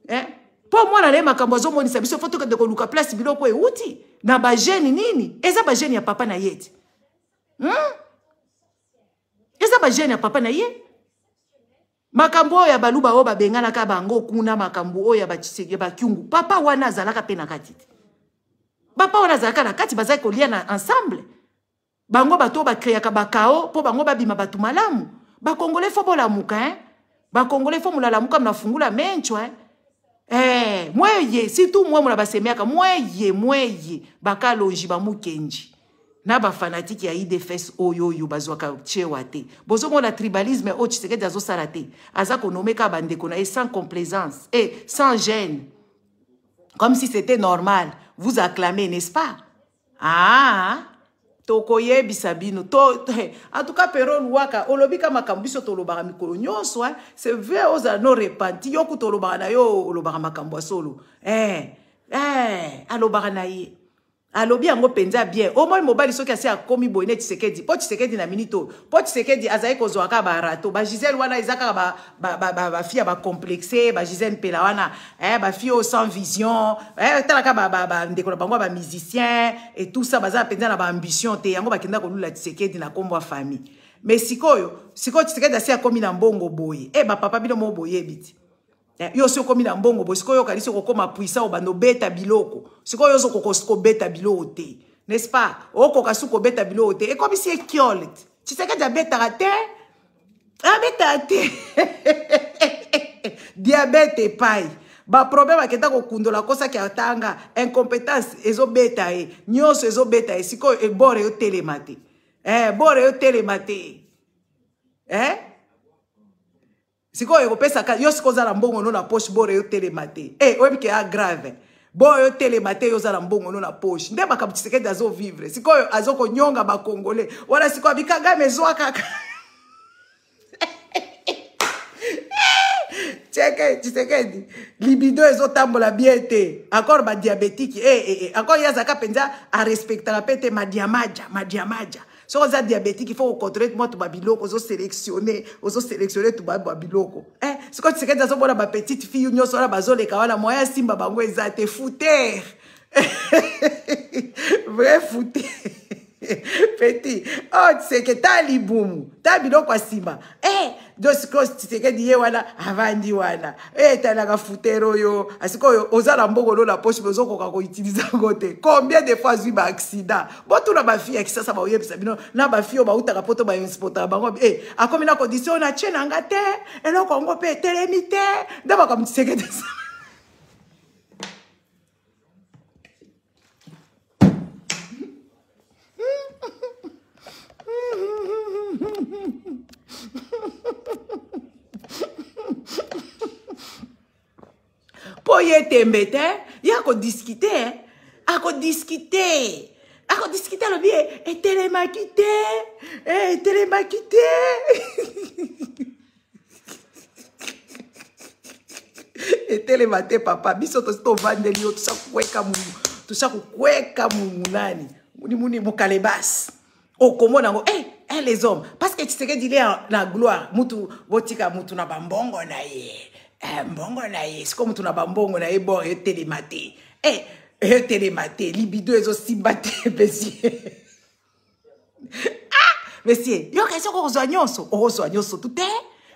eh? mpo mwana na ye makambo azomonisa biso fo tokende koluka place biloko euti na bajene nini eza bajene ya papa na ye ti hmm? eza bajene ya papa na ye makambo oyo ya baluba oyo babenganaka bango kuna makambo oyo ya bakiungu papa wana azalaka mpe na kati te papa wana azalaka na kati bazalaki kolia na ensemble bango bato oyo bakreaka bakao mpo bango babima bato malamu bakongole fo bolamuka eh? bakongole fo molalamuka mnafungula menchwa eh? eh mweye surtout mwe mona basemeaka mweye mweye ba mukenji na bafanatike ya idfs oyo oyo chewate. chewa te la tribalisme oyo tshisekedi dazo te aza konome ka bande na e, sans complaisance et sans gêne comme si c'était normal vous acclamez n'est-ce pas ah, ah, ah. tokoyebisa bino to eh, en tout cas peron waka olobi ka makambo biso tolobaka mikolo nyonso eh? c'est vrai ozala no repenti yo kuta olobaka na yo olobaka makambo ya solo eh, eh, alobaka na ye alobi yango mpenza bien omoi mobali soki asi akómi boye ne tisekedi mpo tisekedi na minite oyo mpo tisekedi azali kozwa kaka barato bagisele wana eza kaka bafi ya bacomplexe bagisele mpela wana eh, bafi oyo sans vision eh, talaka bandeko na bango ya bamusicien et tout ça baza mpenza na baambition te yango bakenda kolula tisekedi na nkombo ya famille me sikoyo sikoyo tisekedi asi akómi na mbongo boye e eh, bapapa bino mo boyebi ti Eh, yo si okomi na mbongo boye sikoyo okali si okokoma puissant obanda obeta biloko sikoyo ozokoka kobeta biloko te n'est-ce pas okoka si kobeta biloko te ekomisi ekiole tshisekedi abetaka te abetaka te diabete epai baproblème akenda kokundola akosaki atanga incompétence ezobeta ye nyonso ezobeta ye sikoyo ebore eh, eyotelema te eh, bore eyotelema te eh? sikoyo kopesaka yo sikoyo ozala mbongono na poshe boyo yotelema te e oyebi ke ya grave boyo otelema te yozala mbongono na poshe nde makambo tshisekedi azovivre sikoyo azokonyonga bakongole wana sikoyo abikangame ezwa kaka cheke tshisekedi libido ezotambola bien te encore badiabetiki e, e, eh, e. Eh, encore ye azalaka mpenza arespectaka mpe te madiamaja madiamaja soki oza diabétique ifo kocontrole mwa tuma biloko ozoselektione ozoselektione tuma ba biloko eh? soki tisekedi azomona bapetite fille nyonso wana bazoleka wana moya simba bango eza te futere vrai futere peti o oh, tiseke ta libumu ta biloko ya nsima e eh, josikos tisekedi ye eh, wana avandi wana eh, etalaka futere oyo oh, asikoyo ah, ozala mbongolo na poshe me ozokoka koutilize yango te combien de fois azwi baaccident botuna bafille ya kisasa baoyebisa bino na bafille oyo oh, bautaka mpo to bainspotaka bango e akomi na condition na tie na nga te eloko yango mpe etelemi te nde bakamtisekedi mpo ye tembe te eh. ye akodiskite eh, akodiskite akodiskite alobi etelemaki te etelemaki eh, te etelema te papa biso tovandeli yo tosa kokweka munani munimuni mokalebasi okomona yango e hey, hein, eh, les hommes parce que tshisekedi ile na gloire mutu botika mutu na bambongo na ye eh, mbongo na ye sikoyo mutu na bambongo na ye bor etelema eh, te eh, etelema te libido ezosimba te besie ah, mesie yoka soki okozwa nyonso okozwa nyonso tu te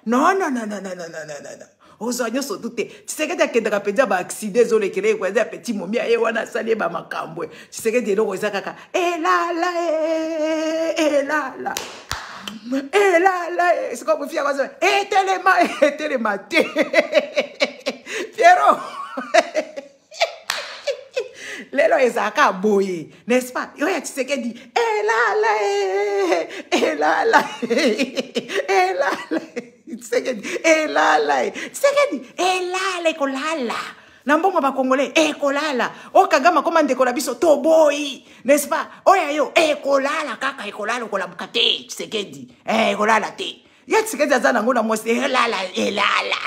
non non non non non non non non ozwa nyonso tu te tisekedi akendaka mpenza baakside ezolekela ekweza ya peti momi aye wana asali ye eh, bamakambo e eh. tisekedi eloko eza kaka elala eh, elala elala sikoyo mofi yako azoa etelema etelema te piero lelo ezalaka boye n'est-ce pas oyo ya tisekedi elala elala elala sekeni elala e. sekeni elala ekolala na mbongo bakongole ekolala okagama koma ndeko na biso toboyi n'est-ce pas oya yo ekolala kaka ekolala okolabuka te tshisekedi eh, ekolala te ye tshisekedi aza nango na mwasi elala elala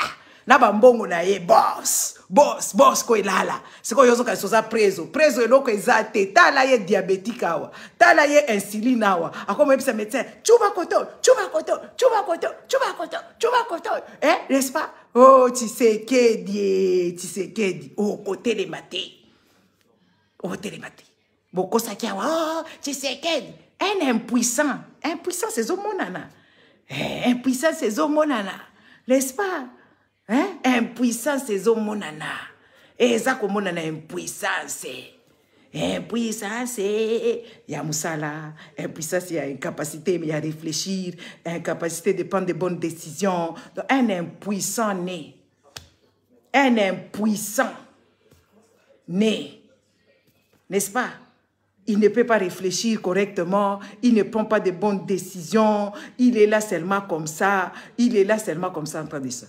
na bambongo na ye bos bos bos ko elala sikoyo ozokanisa oza preso preso eloko eza te tala ye diabetike awa tala ye insuline awa akomoyebisa médecin cuba koto cuba koto cuba koto cuba koto cuba koto eh, n'est-ce pas o oh, tisekedi e tisekedi okotelema oh, te okotelema te bokosaki awa oh, tisekedi oh, un impuissant impuissance ezomonana eh, impuissance ezomonana n'est-ce pas eh? impuissance Il eza a impuissance impuissance a Moussala. impuissance une incapacité à réfléchir incapacité de prendre de bonnes décisions un impuissant né un impuissant né n'est-ce pas il ne peut pas réfléchir correctement, il ne prend pas de bonnes décisions, il est là seulement comme ça, il est là seulement comme ça en train de ça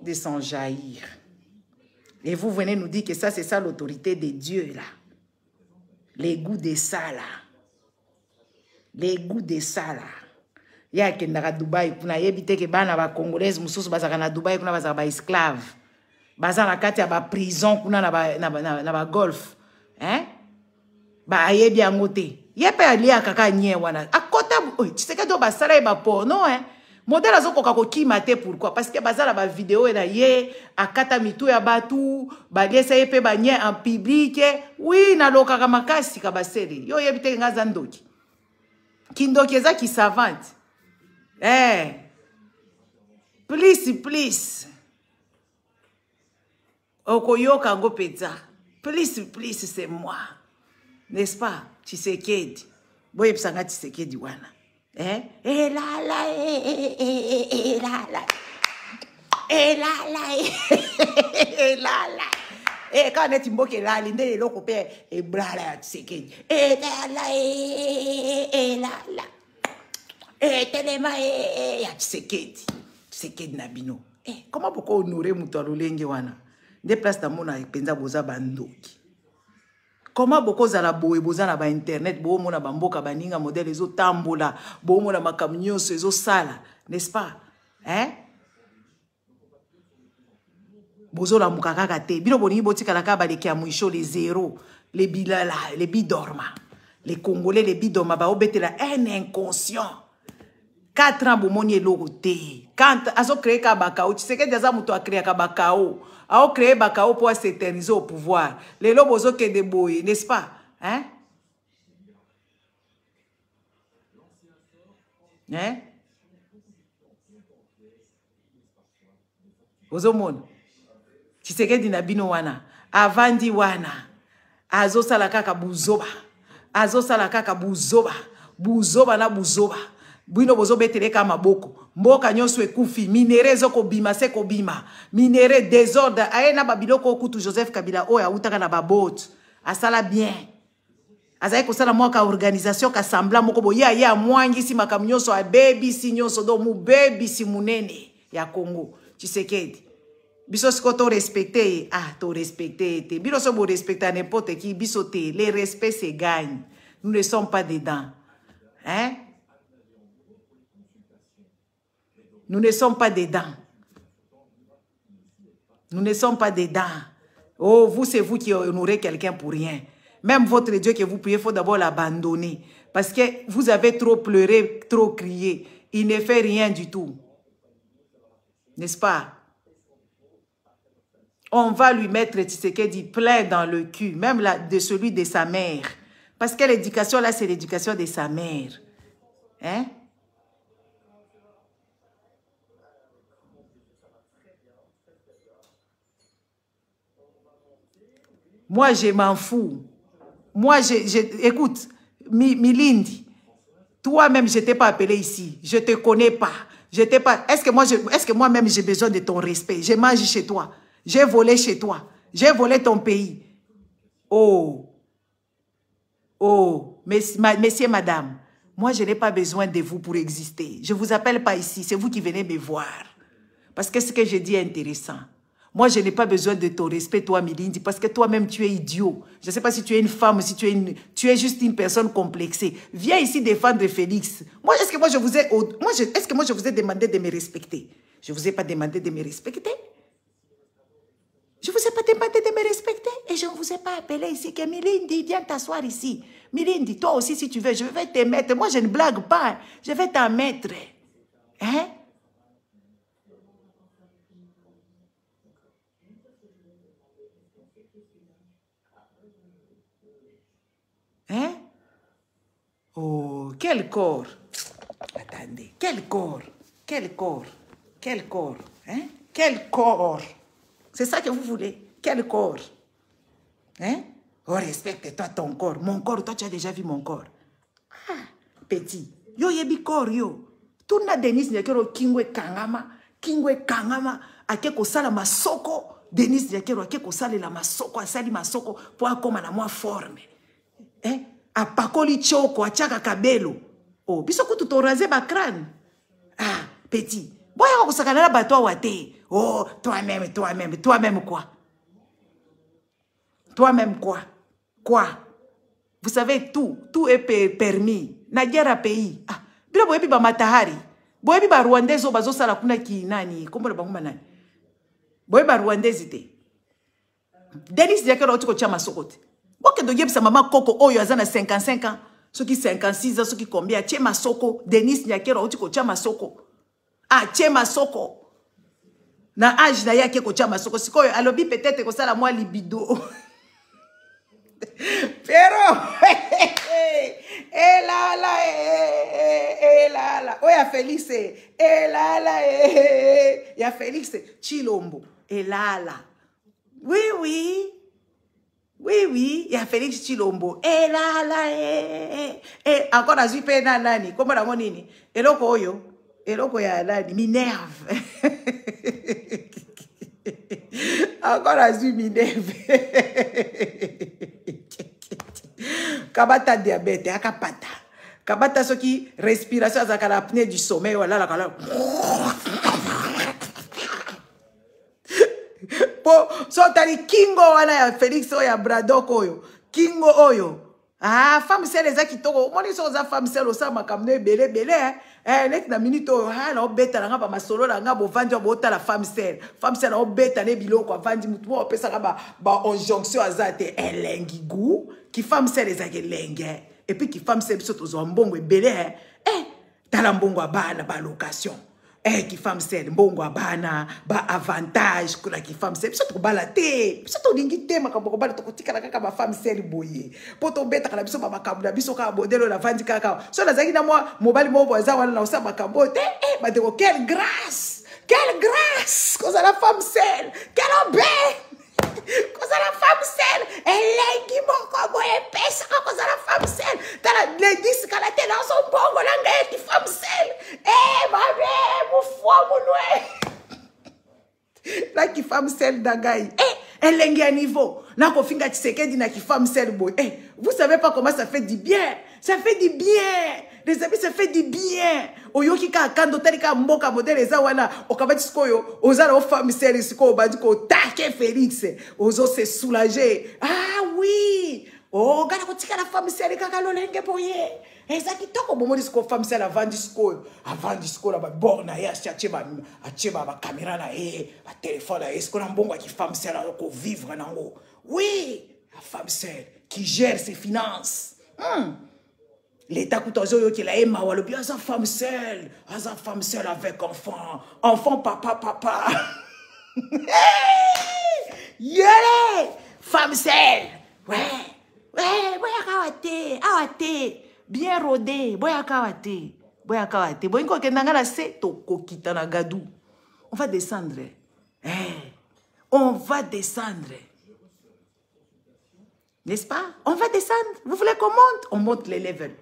de s'en jaillir. Et vous venez nous dire que ça, c'est ça l'autorité de Dieu, là. Les goûts de ça, là. Les goûts de ça, là. Il y a ya na Dubaï, kuna yebi te ke bana bacongolaise mosusu bazalaka na dubai kuna bazalaka baesclave baza na kati ya baprison kuna na golf. hein ayebi yango Ngote. ye mpe à kaka nye wana akota tu oyo basala ba porno hein modele azokoka kokima te pourquoi parce ke bazala bavideo na ye akata mitu ya bato baliesa ye mpe banye en publike wi nalokaka makasi ka basele yo oyebi te nga aza ndoki kindoki eza kisavante eh. plisi plisi okoyoka yango mpenza plisi plisi c'est moi n'est ce pas tshisekedi boyebisanga tshisekedi wana elala elala elala elala kaka neti mboka elali nde eloko mpe ebrala ya sekeni elala elala etelema ya kisekedi kisekedi na bino koma boko honore moto ya lolenge wana nde place namona mpenza boza bandoki comment bokozala boye boza na bainternet boomona bamboka baninga modele ezotambola boomona makambo nyonso ezosala n'est-ce pas hein? bozolamuka kaka te bino bolingi botikala kaka baleki ya mwisho le zero le bidorma le congolais le bidorma baobetela un inconscient 4 ans bomoni eloko te quand azocree ka bakao tshisekedi aza moto akreaka bakao aocree bakao mpo aseternise au pouvoir lelo bozokende boye n'est-ce pas hein? hein? ozomona tshisekedi na bino wana avandi wana azosala kaka buzoba azosala kaka buzoba buzoba na buzoba bwino bozobeteleka maboko mboka nyonso ekufi minere ezokobima se kobima minere desordre aye na babiloko okutu joseph kabila oyo autaka na babote asala bien azali kosala mwa ka organisation kasambla moko boye aye amwangisi makambo nyonso abebisi nyonso do mobebisi monene ya congo tshisekedi biso siko torespecte ye ah torespecte ye te bino so borespecte a nimporte ki biso te le respect se gagne nous ne sommes pas dedans hein Nous ne sommes pas des dents. Nous ne sommes pas des dents. Oh, vous, c'est vous qui honorez quelqu'un pour rien. Même votre Dieu que vous priez, il faut d'abord l'abandonner. Parce que vous avez trop pleuré, trop crié. Il ne fait rien du tout. N'est-ce pas? On va lui mettre, tu sais dit, plein dans le cul, même de celui de sa mère. Parce que l'éducation, là, c'est l'éducation de sa mère. Hein? Moi, je m'en fous. Moi, je, écoute, Milindi, toi-même, je ne t'ai pas appelé ici. Je ne te connais pas. pas. Est-ce que moi, moi-même, j'ai besoin de ton respect? J'ai mangé chez toi. J'ai volé chez toi. J'ai volé ton pays. Oh. Oh. Messieurs, madame, moi, je n'ai pas besoin de vous pour exister. Je ne vous appelle pas ici. C'est vous qui venez me voir. Parce que ce que je dis est intéressant. Moi, je n'ai pas besoin de ton respect, toi, Milindi, parce que toi-même, tu es idiot. Je ne sais pas si tu es une femme, si tu es, une, tu es juste une personne complexée. Viens ici défendre Félix. Moi, est-ce que moi, je vous ai, moi, est-ce que moi, je vous ai demandé de me respecter Je ne vous ai pas demandé de me respecter. Je ne vous ai pas demandé de me respecter et je ne vous ai pas appelé ici que Milindi, viens t'asseoir ici. Milindi, toi aussi, si tu veux, je vais te mettre. Moi, je ne blague pas. Je vais t'en mettre. Hein? Hein Oh, quel corps Attendez, quel corps Quel corps Quel corps Hein Quel corps C'est ça que vous voulez Quel corps Hein Oh, respecte-toi ton corps. Mon corps, toi, tu as déjà vu mon corps. Ah, petit. Yo yebi corps, yo. n'a denis nyakero kingwe kangama kingwe kangama akeko sala masoko denis nyakero sala la masoko asali masoko pour akóma na moi forme eh? apakoli choko atiaka kabelo oh, biso kutu toraze bacrane ah, petit boyaka kosakana na bato awa te oh, toi-même toi-même toi-même quoi toi-même quoi quoi vous savez tout tout est permis na guerre ya pays ah, bino boyebi bamatahari boyebi barwandais oyo bazosala kuna ki nani kombola banguma nani boyebi barwandais te denis diakero oti kotia masoko te bokende oyebisa mama koko oyo aza na 55 ans soki 56 ans soki combien atie masoko denis nyakero auti kotia masoko atie masoko na age na ye ake kotia masoko sikoyo alobi peut-être kosala mwa libido pero elala eh, eh, eh, elala oyo ya félix elala ya félix chilombo elala oui oui oui oui ya félix chilombo elala eh, e, eh, e, eh, e. encore azwi mpe na nani kombo nango nini eloko oyo eloko ya nani minerve encore azwi minerve kabata diabete akapata kabata soki respiration azalaka na pne du sommeil alalaka la po so otali kingo wana ya félix oyo ya bradok oyo kingo oyo ah, femme sele eza kitoko omoni so oza femme sele osala makambo no ebele ebele eh, neti na minute oyo ha ah, naobeta nanga bamasolo nanga bovandi wa bootala femme sele femme sele naobeta na biloko avandi mutu moo apesaka bainjonction aza te elengi gu kifemme sele ezaki elenge epui kifemme sele biso tozwa mbongo ebele eh, tala mbongo ya bana balocation eh kifamsel mbongo ya bana baavantage kuna kifamsel biso tokobala te biso tolingi te makambo ya kobala tokotikala kaka bafamsel boye mpo tobetaka na biso bamakambo na biso kaka bodelo navandi kaka so nazalaki na mwa mobali moko aza wana na kosa makambo oyo te eh bandeko quelle grâce quelle grâce kozala femme sel quelle obe kozala famsele elengi moko boye epesaka kozala famsele tala ledisikala te nazo mbongo na ngai eti famsele e mabe mofwa monue naki famsele na ngai e elengi ya niveau nakofinga tisekedi na kifamsele boye e eh, vous savez pas comment ça fait du bien ça fait du bien les amis se fait du bien oyoki kaka kanda otali kaka mboka modele eza wana okabati sikoyo oza na ofami sere sikoyo obandi kotake félix ozose soulage ah oui ogana oh, kotikala fami sere kaka lolenge mpo ye eza kitoko bomoni sikoyo fami sere avandi sikoyo avandi sikoyo na babor na ye asi atie bakamera na ye batelefone na ye sikoyo na mbongo ya kifami sere akovivre nango oui la femme sere qui gère ses finances hmm. leta kutanza oyo okela ye mawa alobi aza femme seule aza femme seule avec enfant enfant papa papa yele femme seule ouais ouais boyaka awa te bien rodé boyaka awa te boyaka awa te boyingi kokenda ngai na se na gadou. on va descendre on va descendre N'est-ce pas On va descendre. Vous voulez qu'on monte On monte les levels.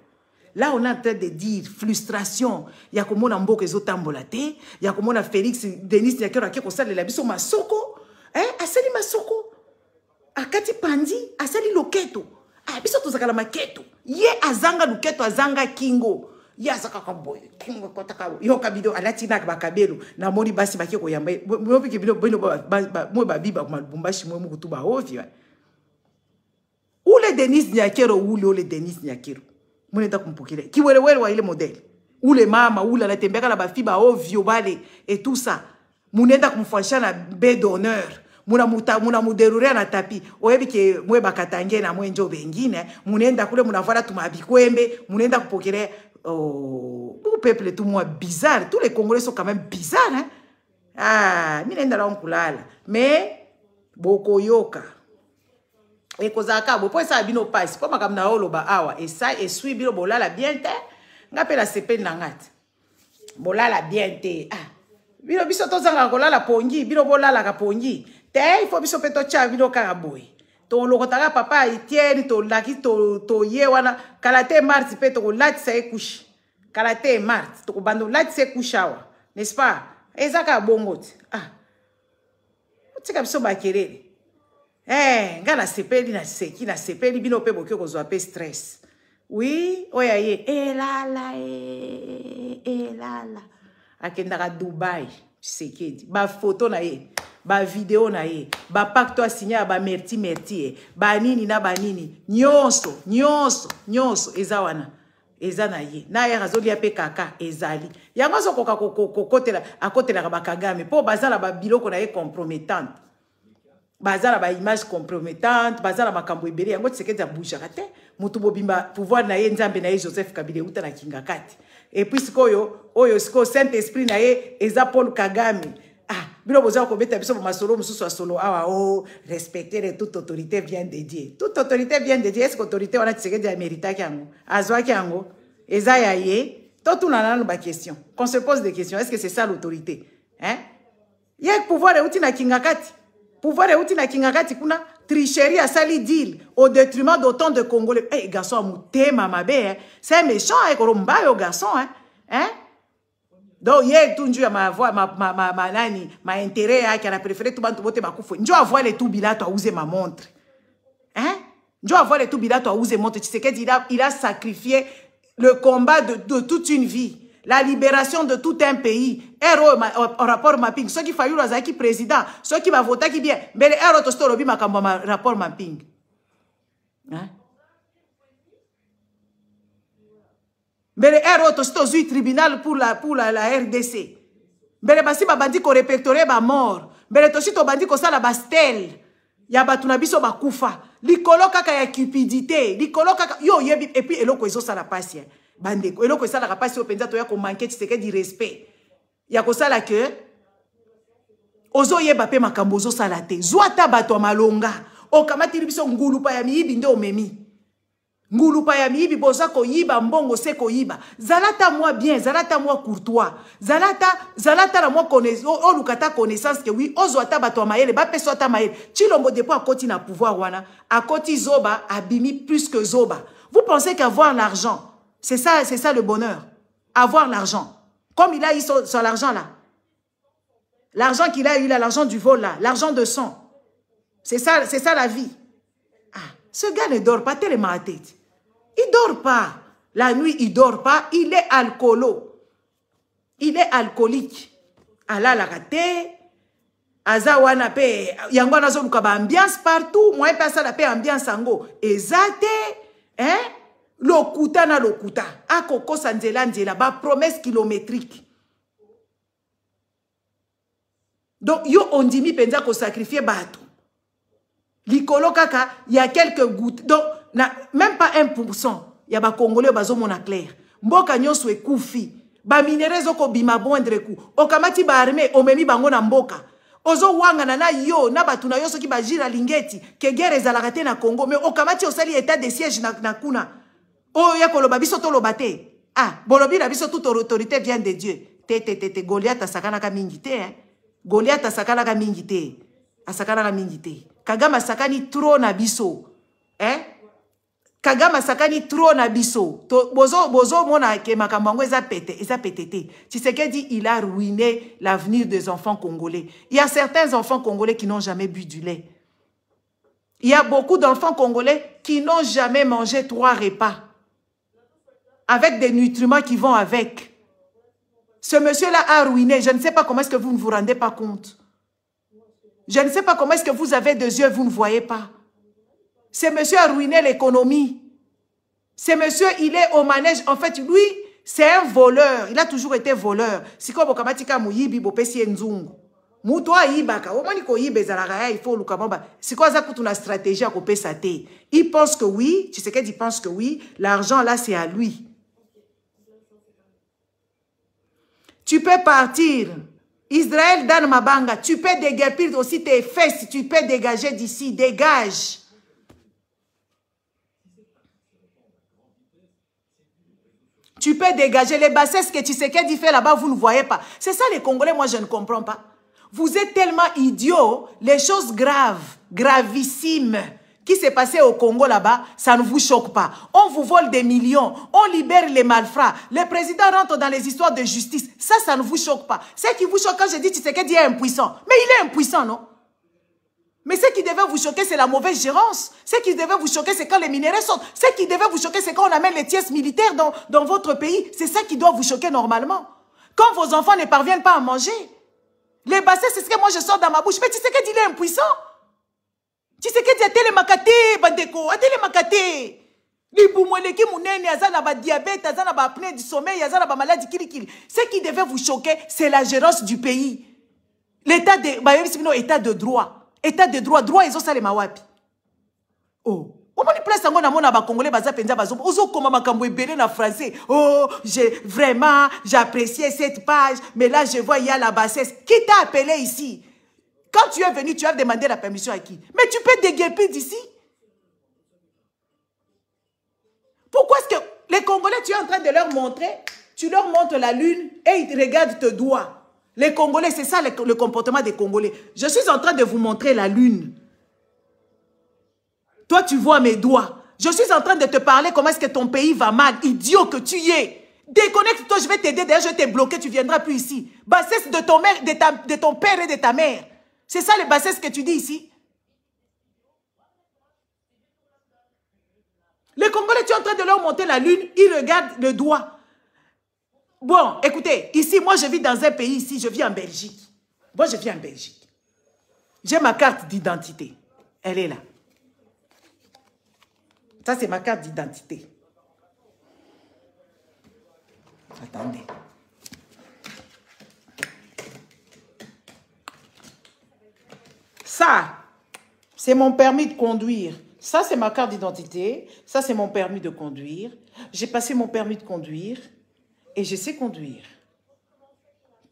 là on est en train de dire frustration ya komona mboka ezotambola te ya komona félix denis nyakero ake kosalela biso masoko eh? asali masoko akati pandi asali loketo ah, biso tozakala maketo ye azanga loketo azanga kingo ye aza kaka boye kingo kotaka yoka bido alati na bakabelo namoni basi bake koyamba mopike bino bino moye babiba malubumbashi moye mokutu baovia ule denis nyakero ule ole denis nyakero mwenda kumpokele kiwelewele wa ile modele ule mama ule anatembeaka na bafi baovyo bale etusa munenda kumfuanisha na be d'honneur munamuderurea na tapi oyebi ke mwe bakatangie na mwenjo bengine munenda kule munavala tumabikwembe munenda kupokele oh, peuple tout moi bizarre tous les congolais sont quand même bizarre hein? ah mi naenda lao nkulala me bokoyoka ekozalaka boye mpo esala bino mpasi mpo makambo na yo oloba awa esa eswi bino bolala bien te nga mpe nasepeli na nga te bolala bien te ah bino biso tozangaka kolala pongi bino bolalaka pongi te ifo biso mpe totya bino kaka boye tolokotaka papa etienne tolaki toye wana kala te mars mpe tokolatisa ye kushe kala te mars tokobanda kolatisa ye kushe awa n'est ce pas eza kaka bongo te ah otika biso bakelele eh, ngai nasepeli naseki nasepeli bino mpe boki kozwa mpe stress wi oyo aye elala e, elala akendaka dubai sekedi bafoto na ye bavideo na ye bapakto asinya ya bamertimerti ye banini na banini nyonso nyonso nyonso eza wana eza na ye na yere azolia mpe kaka ezali yango azokoka kokotela akotelaka bakagame mpo bazala babiloko na ye comprometante bazala ba image compromettante bazala makambo ebele yango tisekedi abujaka te motu bimba pouvoir na ye nzambe na joseph kabila euta na kinga kati epuis oyo sikoyo saint esprit na ye eza paul kagame ah bino bozala kobeta biso bamasolo mosusu solo awa o oh, respecter toute autorité bien de dieu toute autorité bien de dieu esko autorité wana tisekedi ameritaki kiango? Azwa kiango, eza ya ye totuna nanu question qu'on se pose des questions est ce que c'est ça l'autorité hein ye pouvoir uti na kinga kati pouvoir euti na kinganga ti kuna tricherie asali deal au détriment d'autant de congolais hey, eh, garçon motema mabe hein. eh. c'est méchant ekolo hein, Romba yo garçon hein. hein donc ye tu nju ma mavoa ma, ma, ma, ma, nani maintérêt yake hein, anapréféré tu bantu bote bakufa njo tout tu toi auze ma montre hein njo tout tu toi auze montre sais qu'il a, il a sacrifié le combat de, de toute une vie la libération de tout un pays ero rapport mapping soki fayulu azalaki président soki bavotaki bien mbele ero tosi tolobi makambo ya rapport mapping mbele ero tosi tozwi tribunal pour la, pour la, la rdc mbele basi babandi korepectore bamort mbele tosi tobandi kosala bastel ya bato na biso bakufa likolo kaka ya cupidité likolo kaka yo oyebi epuis eloko ezosala pasi eh. bandeko eloko esalaka mpasi oyo mpenza toya komanke tisekedi respect ya que ke ye mpe makambo ozosala te zoata bato malonga malonga okamateli biso pa ya miyibi nde omemi pa ya miyibi boza yiba mbongo se ko yiba. Zalata moi bien zalata moi courtois zalata zalata la moi connais o lukata connaissance ke oui ozoata ta bato ya mayele bapeswa ta mayele chilombo depo akoti na pouvoir wana akoti zoba abimi plus que zoba vous pensez qu'avoir l'argent c'est ça, c'est ça le bonheur. Avoir l'argent. Comme il a eu son, argent là. L'argent qu'il a eu là, l'argent du vol là, l'argent de sang. C'est ça, c'est ça la vie. Ah, ce gars ne dort pas, tellement à tête. Il dort pas. La nuit, il dort pas. Il est alcoolo. Il est alcoolique. allah la raté. aza wana pe, yango wana azoluka ambiance partout pas ça la paix ambiance yango hein? lokuta na lokuta akokosa nzelanzela bapromese kilométrique donc yo ondimi mpenza kosakrifie bato likolo kaka ya quelque goute donc na, même pas 1 pourcent ya bakongole oyo bazomona clair mboka nyonso ekufi baminere ezokobima moindre coup okamati baarme omemi bango na mboka ozowangana na yo na bato na yo soki bajira lingeti ke gere ezalaka te na congo me okamati osali etat de siège na, na kuna Oh y'a que biso tolo l'obate ah bolobi na biso toute autorité vient de dieu te te te te goliath asakanaka mingi te mingite. Hein. goliath ka mingi te asakanaka mingi Kagama sakani na biso eh? Kagama sakani tro na biso hein. Bozo, bozo ke makambo yango eza pete tu sais que dit il a ruiné l'avenir des enfants congolais il y a certains enfants congolais qui n'ont jamais bu du lait il y a beaucoup d'enfants congolais qui n'ont jamais mangé trois repas avec des nutriments qui vont avec. Ce monsieur-là a ruiné. Je ne sais pas comment est-ce que vous ne vous rendez pas compte. Je ne sais pas comment est-ce que vous avez des yeux, vous ne voyez pas. Ce monsieur a ruiné l'économie. Ce monsieur, il est au manège. En fait, lui, c'est un voleur. Il a toujours été voleur. quoi bokamatika bopesi eh, il faut stratégie à Il pense que oui, tu sais qu'il pense que oui, l'argent là c'est à lui. Tu peux partir. Israël Dan Mabanga, tu peux dégager aussi tes fesses, tu peux dégager d'ici, dégage. Tu peux dégager les bassesses que tu sais qu'elle fait là-bas, vous ne voyez pas. C'est ça les Congolais, moi je ne comprends pas. Vous êtes tellement idiots, les choses graves, gravissimes, qui s'est passé au Congo là-bas, ça ne vous choque pas. On vous vole des millions, on libère les malfrats, le président rentre dans les histoires de justice. Ça, ça ne vous choque pas. Ce qui vous choque, quand je dis Tshisekedi est impuissant, mais il est impuissant, non mais ce qui devait vous choquer, c'est la mauvaise gérance. Ce qui devait vous choquer, c'est quand les minéraux sortent. Ce qui devait vous choquer, c'est quand on amène les tièces militaires dans, dans votre pays. C'est ça qui doit vous choquer normalement. Quand vos enfants ne parviennent pas à manger. Les bassins, c'est ce que moi je sors dans ma bouche. Mais tu sais qu'il est impuissant tshisekedi atelemaka makate, bandeko atelemaka te libumu mweleki monene aza na diabète, aza na bapneu du sommeil aza na maladie kilikili ce qui devait vous choquer c'est la gérance du pays l'état de ba bino état de droit état de droit droit ça les mawapi. oh. omoni place à namona Congolais, baza mpenza comment ozokoma makambo ebele na français oh j'ai vraiment j'appréciais cette page mais là je vois il y a la bassesse qui t'a appelé ici quand tu es venu, tu as demandé la permission à qui Mais tu peux déguerpir d'ici. Pourquoi est-ce que les Congolais, tu es en train de leur montrer, tu leur montres la lune et ils regardent tes doigts. Les Congolais, c'est ça le, comportement des Congolais. Je suis en train de vous montrer la lune. Toi, tu vois mes doigts. Je suis en train de te parler comment est-ce que ton pays va mal. Idiot que tu y es. Déconnecte-toi, je vais t'aider. D'ailleurs, je t'ai bloqué, tu ne viendras plus ici. Bassesse de ton, de ton père et de ta mère. C'est ça les ce que tu dis ici Les Congolais, tu es en train de leur monter la lune, ils regardent le doigt. Bon, écoutez, ici, moi je vis dans un pays, ici, je vis en Belgique. Moi je vis en Belgique. J'ai ma carte d'identité. Elle est là. Ça, c'est ma carte d'identité. Attendez. Ça, c'est mon permis de conduire. Ça, c'est ma carte d'identité. Ça, c'est mon permis de conduire. J'ai passé mon permis de conduire et je sais conduire.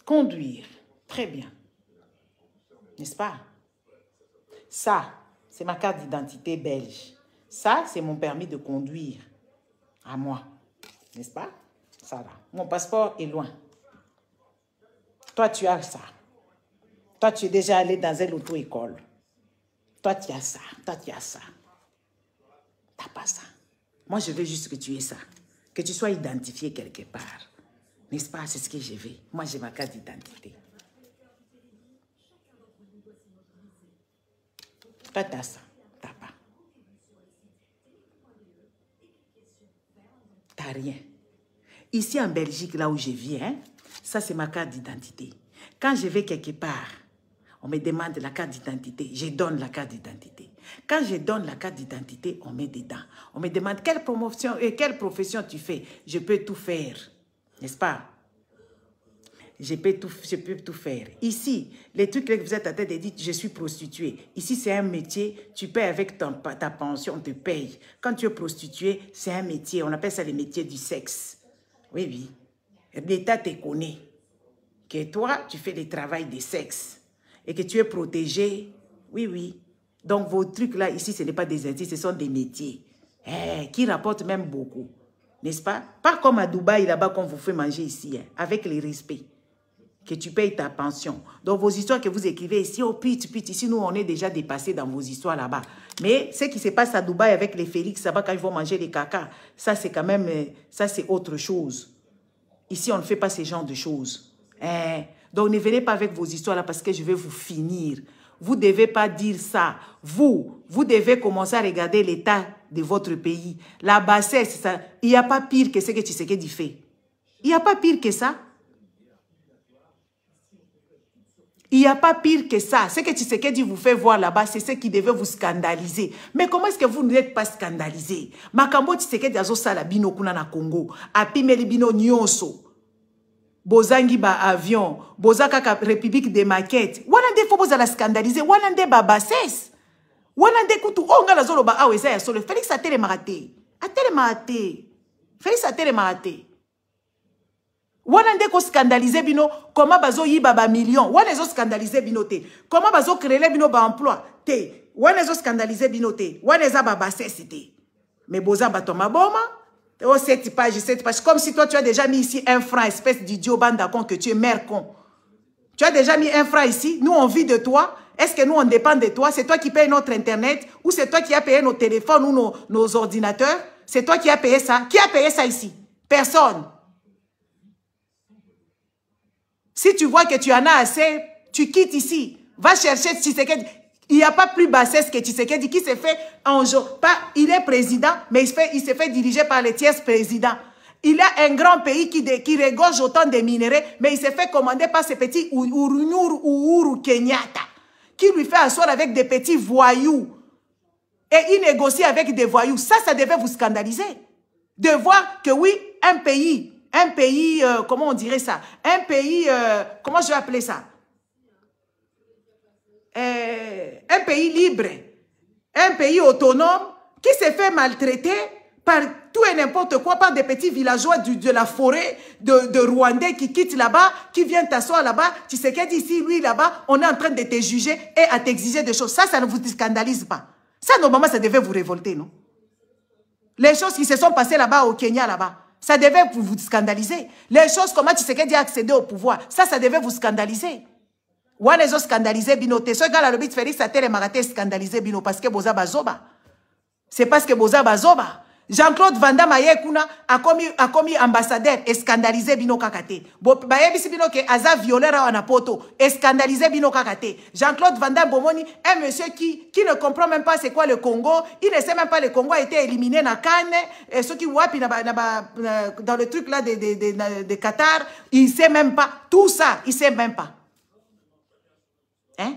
Conduire. Très bien. N'est-ce pas? Ça, c'est ma carte d'identité belge. Ça, c'est mon permis de conduire à moi. N'est-ce pas? Ça, va. Mon passeport est loin. Toi, tu as ça. Toi, tu es déjà allé dans une auto-école. Toi, tu as ça. Toi, tu as ça. Tu n'as pas ça. Moi, je veux juste que tu aies ça. Que tu sois identifié quelque part. N'est-ce pas? C'est ce que je veux. Moi, j'ai ma carte d'identité. Toi, tu as ça. Tu n'as pas. rien. Ici, en Belgique, là où je viens, hein, ça, c'est ma carte d'identité. Quand je vais quelque part, on me demande la carte d'identité, je donne la carte d'identité. Quand je donne la carte d'identité, on met dedans. On me demande quelle promotion et euh, quelle profession tu fais. Je peux tout faire, n'est-ce pas je peux, tout, je peux tout faire. Ici, les trucs que vous êtes à tête de dire, je suis prostituée. Ici, c'est un métier, tu payes avec ta pension, on te paye. Quand tu es prostituée, c'est un métier, on appelle ça les métiers du sexe. Oui, oui. L'État te connaît. Que toi, tu fais le travail des sexes et que tu es protégé. Oui, oui. Donc vos trucs là, ici, ce n'est pas des indices, ce sont des métiers eh, qui rapportent même beaucoup. N'est-ce pas Pas comme à Dubaï, là-bas, qu'on vous fait manger ici, hein, avec les respect. Que tu payes ta pension. Donc, vos histoires que vous écrivez ici, oh, pit pit ici, nous, on est déjà dépassés dans vos histoires là-bas. Mais ce qui se passe à Dubaï avec les Félix, là-bas, quand ils vont manger les caca, ça, c'est quand même, euh, ça, c'est autre chose. Ici, on ne fait pas ce genre de choses. Eh, donc ne venez pas avec vos histoires là parce que je vais vous finir. Vous ne devez pas dire ça. Vous, vous devez commencer à regarder l'état de votre pays. La bassesse, ça, il n'y a pas pire que ce que Tshisekedi fait. Il n'y a pas pire que ça. Il n'y a pas pire que ça. Ce que Tshisekedi vous fait voir là-bas, c'est ce qui devait vous scandaliser. Mais comment est-ce que vous n'êtes pas scandalisé? Makambo Tshisekedi ça salabino kuna na Congo. Apimeli bino nyonso. bozangi baavion boza kaka république de maquette wana nde fo bozala scandalise wana nde babasese wana nde kutu oyo oh, ngai nazoloba awa ah, eza ya solo félix atelemaka te atelemaka te félix atelemaka te wana nde koskandalize bino koma bazoyiba bamillion wana ezoskandalize bino te koma bazokrele bino baemploi te wana ezoskandalize bino te wana eza babasese te me boza bato ya maboma Oh, cette page, cette page. Comme si toi, tu as déjà mis ici un franc, espèce d'idiot bandacon, que tu es mère con. Tu as déjà mis un franc ici. Nous, on vit de toi. Est-ce que nous, on dépend de toi C'est toi qui paye notre Internet ou c'est toi qui as payé nos téléphones ou nos, ordinateurs C'est toi qui as payé ça Qui a payé ça ici Personne. Si tu vois que tu en as assez, tu quittes ici. Va chercher si c'est il n'y a pas plus bassesse que Tshisekedi qui s'est fait en jeu. Pas, il est président, mais il, fait, il s'est fait diriger par les tiers présidents. Il a un grand pays qui, qui regorge autant de minerais, mais il s'est fait commander par ce petits Urunur Kenyatta, qui lui fait asseoir avec des petits voyous. Et il négocie avec des voyous. Ça, ça devait vous scandaliser. De voir que oui, un pays, un pays, euh, comment on dirait ça Un pays, euh, comment je vais appeler ça un pays libre, un pays autonome qui s'est fait maltraiter par tout et n'importe quoi, par des petits villageois du, de la forêt de, Rwandais qui quittent là-bas, qui viennent t'asseoir là-bas. Tu sais qu'elle dit ici, lui là-bas, on est en train de te juger et à t'exiger des choses. Ça, ça ne vous scandalise pas. Ça, normalement, ça devait vous révolter, non? Les choses qui se sont passées là-bas au Kenya, là-bas, ça devait vous scandaliser. Les choses, comment tu sais qu'elle dit accéder au pouvoir, ça, ça devait vous scandaliser wana ezoskandalize bino te soki kala lobi félix maraté scandalisé binote. bino que boza bazoba c'est parce que boza bazoba jean-claude vandam a a akomi, ambassadeur eskandalize bino kaka te bayebisi bino ke aza violeur awa poto eskandalize bino Kakate. jean-claude vandam bomoni un monsieur qui, qui ne comprend même pas c'est quoi le congo il ne sait même pas le congo a été éliminé na kane eh, qui wapi na dans le truc là de, de, de, de, de qatar il sait même pas tout ça il sait même pas Hein?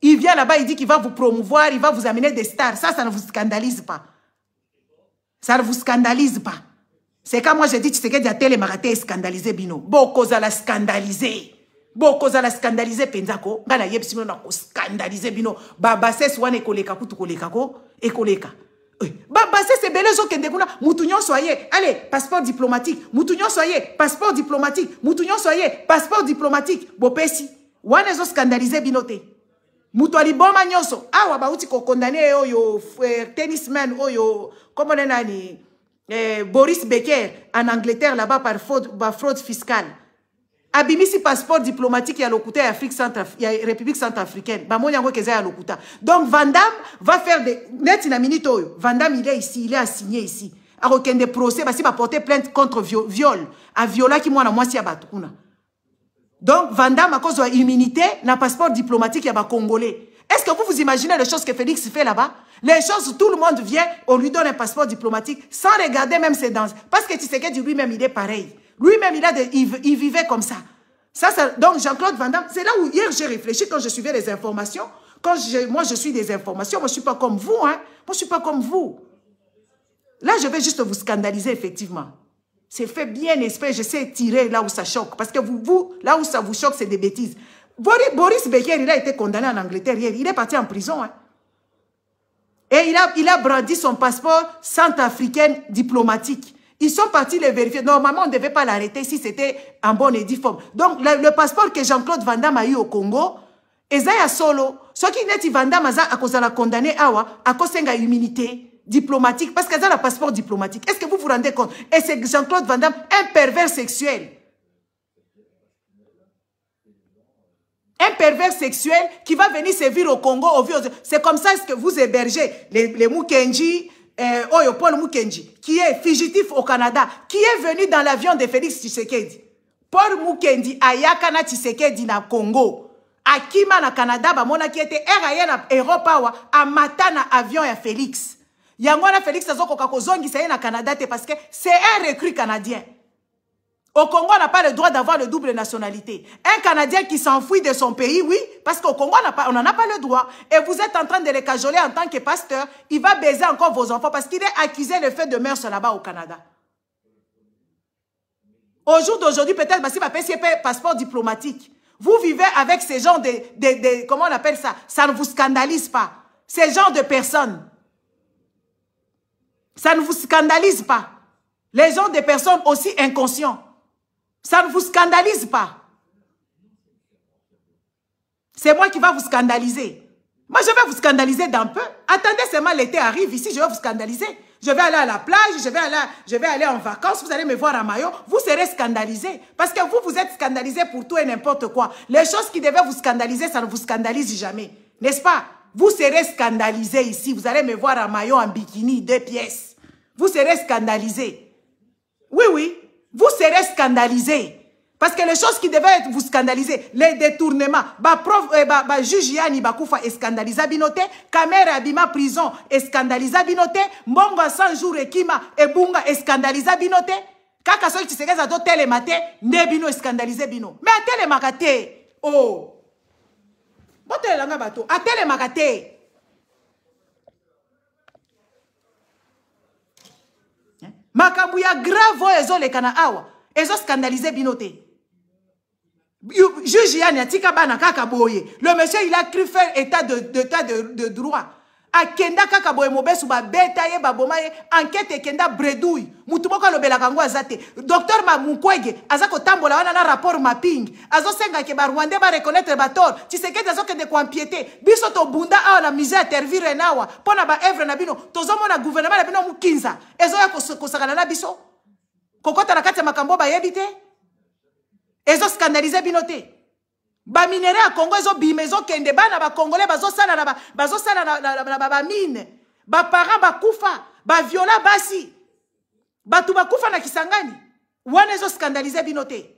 Il vient là-bas, il dit qu'il va vous promouvoir, il va vous amener des stars. Ça, ça ne vous scandalise pas. Ça ne vous scandalise pas. C'est quand moi j'ai dit, tu sais que Diatel Maraté et scandalisé, Bino. Beaucoup à la scandaliser. Beaucoup à la scandaliser, Penzako. Gana yep ko scandaliser, Bino. Baba, c'est soin, ekoleka, putu koleka, ko, basese c'est bellezo que kuna mutunyo soyez. Allez, passeport diplomatique mutunyo soyez passeport diplomatique mutunyo soyez passeport diplomatique bopesi wana scandalisé binote. te bon aliboma Ah, awa bauti ko condamné, oyo tennis tennisman oyo comment nani est eh, boris becker en angleterre là-bas par fraude, fraude fiscale abimisi passeport diplomatique à lokuta ya, Afrique Centraf République centrafricaine. Bamoni yango keza a lokuta. Donc Vandam va faire des... Net minute il est ici, il est assigné ici. A aucun des procès, qu'il va porter plainte contre viol. A viola qui moi, na moi, bato kuna. Donc Vandam à cause de l'immunité na passeport diplomatique ya ba congolais. Est-ce que vous vous imaginez les choses que Félix fait là-bas Les choses, tout le monde vient, on lui donne un passeport diplomatique sans regarder même ses danses. Parce que tu sais que lui-même, il est pareil. Lui-même, il, a il, vivait comme ça. Ça, donc, Jean-Claude Van Damme, c'est là où hier j'ai réfléchi quand je suivais les informations. Quand je, moi, je suis des informations, moi, je ne suis pas comme vous. Hein. Moi, je ne suis pas comme vous. Là, je vais juste vous scandaliser, effectivement. C'est fait bien esprit, je sais tirer là où ça choque. Parce que vous, vous là où ça vous choque, c'est des bêtises. Boris Becker, il a été condamné en Angleterre hier. Il est parti en prison. Hein. Et il a, il a brandi son passeport centrafricain diplomatique. Ils sont partis les vérifier. Normalement, on ne devait pas l'arrêter si c'était en bonne et due forme. Donc, le, passeport que Jean-Claude Van Damme a eu au Congo, ezaya solo, n'est pas Van Damme a akozala condamné awa, de diplomatique, parce qu'elle a le passeport diplomatique. Est-ce que vous vous rendez compte Et c'est Jean-Claude Van Damme, un pervers sexuel. Un pervers sexuel qui va venir servir au Congo, au C'est comme ça que vous hébergez les, les Mukenji, euh, Oyo Paul Mukenji, qui est fugitif au Canada, qui est venu dans l'avion de Félix Tshisekedi. Paul Mukendi ayaka na Tshisekedi na Congo. Akima na Canada, bamona qui était aérien na Europe awa, amata na avion ya Félix. Yango na Félix azokoka kozongisa ye na Canada te parce que c'est un recrue canadien. Au Congo, on n'a pas le droit d'avoir le double nationalité. Un Canadien qui s'enfuit de son pays, oui, parce qu'au Congo, on n'en a pas le droit. Et vous êtes en train de les cajoler en tant que pasteur. Il va baiser encore vos enfants parce qu'il est accusé le fait de meurtre là-bas au Canada. Au jour d'aujourd'hui, peut-être, parce qu'il va passeport diplomatique. Vous vivez avec ces gens de, Comment on appelle ça Ça ne vous scandalise pas. Ces gens de personnes. Ça ne vous scandalise pas. Les gens de personnes aussi inconscients. Ça ne vous scandalise pas. C'est moi qui va vous scandaliser. Moi, je vais vous scandaliser d'un peu. Attendez seulement l'été arrive ici, je vais vous scandaliser. Je vais aller à la plage, je vais aller, je vais aller en vacances, vous allez me voir en maillot, vous serez scandalisé. Parce que vous, vous êtes scandalisé pour tout et n'importe quoi. Les choses qui devaient vous scandaliser, ça ne vous scandalise jamais. N'est-ce pas Vous serez scandalisé ici, vous allez me voir en maillot, en bikini, deux pièces. Vous serez scandalisé. Oui, oui, vous serez scandalisé Parce que les choses qui devaient vous scandaliser, les détournements, le prof, eh, juge Yani Bakoufa est scandalisé binoté, Kamera Abima prison est scandalisé binoté, Mbonga 100 jours kima et Bunga est scandalisé binoté, Kaka à tisekeza do telemate, ne bino est scandalisé bino. Mais à télématé, oh! Botelanga bato, à télématé! maka ya grave oyo ezolekana awa ezoskandalize bino te juge yani atika bana kaka boye le monsieur il a cru faire état de, de, de, de droit akenda kaka boye mobesu babeta ye baboma ye ankete ekenda bredouille mutu moko alobelaka yango aza te docteur mamukwege aza kotambola wana na rapport mapping azosengake barwandais bareconnaitre bator tisekedi azokende koampiete biso tobunda awa na musée ya tervire nawa mpo na baevre na bino tozomona gouvernement na bino mokinza ezoya kosakana na biso kokota na kati ya makambo bayebi te ezoskandalize bino te baminere ya kongo ezobima ezokende bana bakongole bazosala na bazosala na bamine baparent bakufa baviola basi bato bakufa na kisangani wana ezoskandalize bino te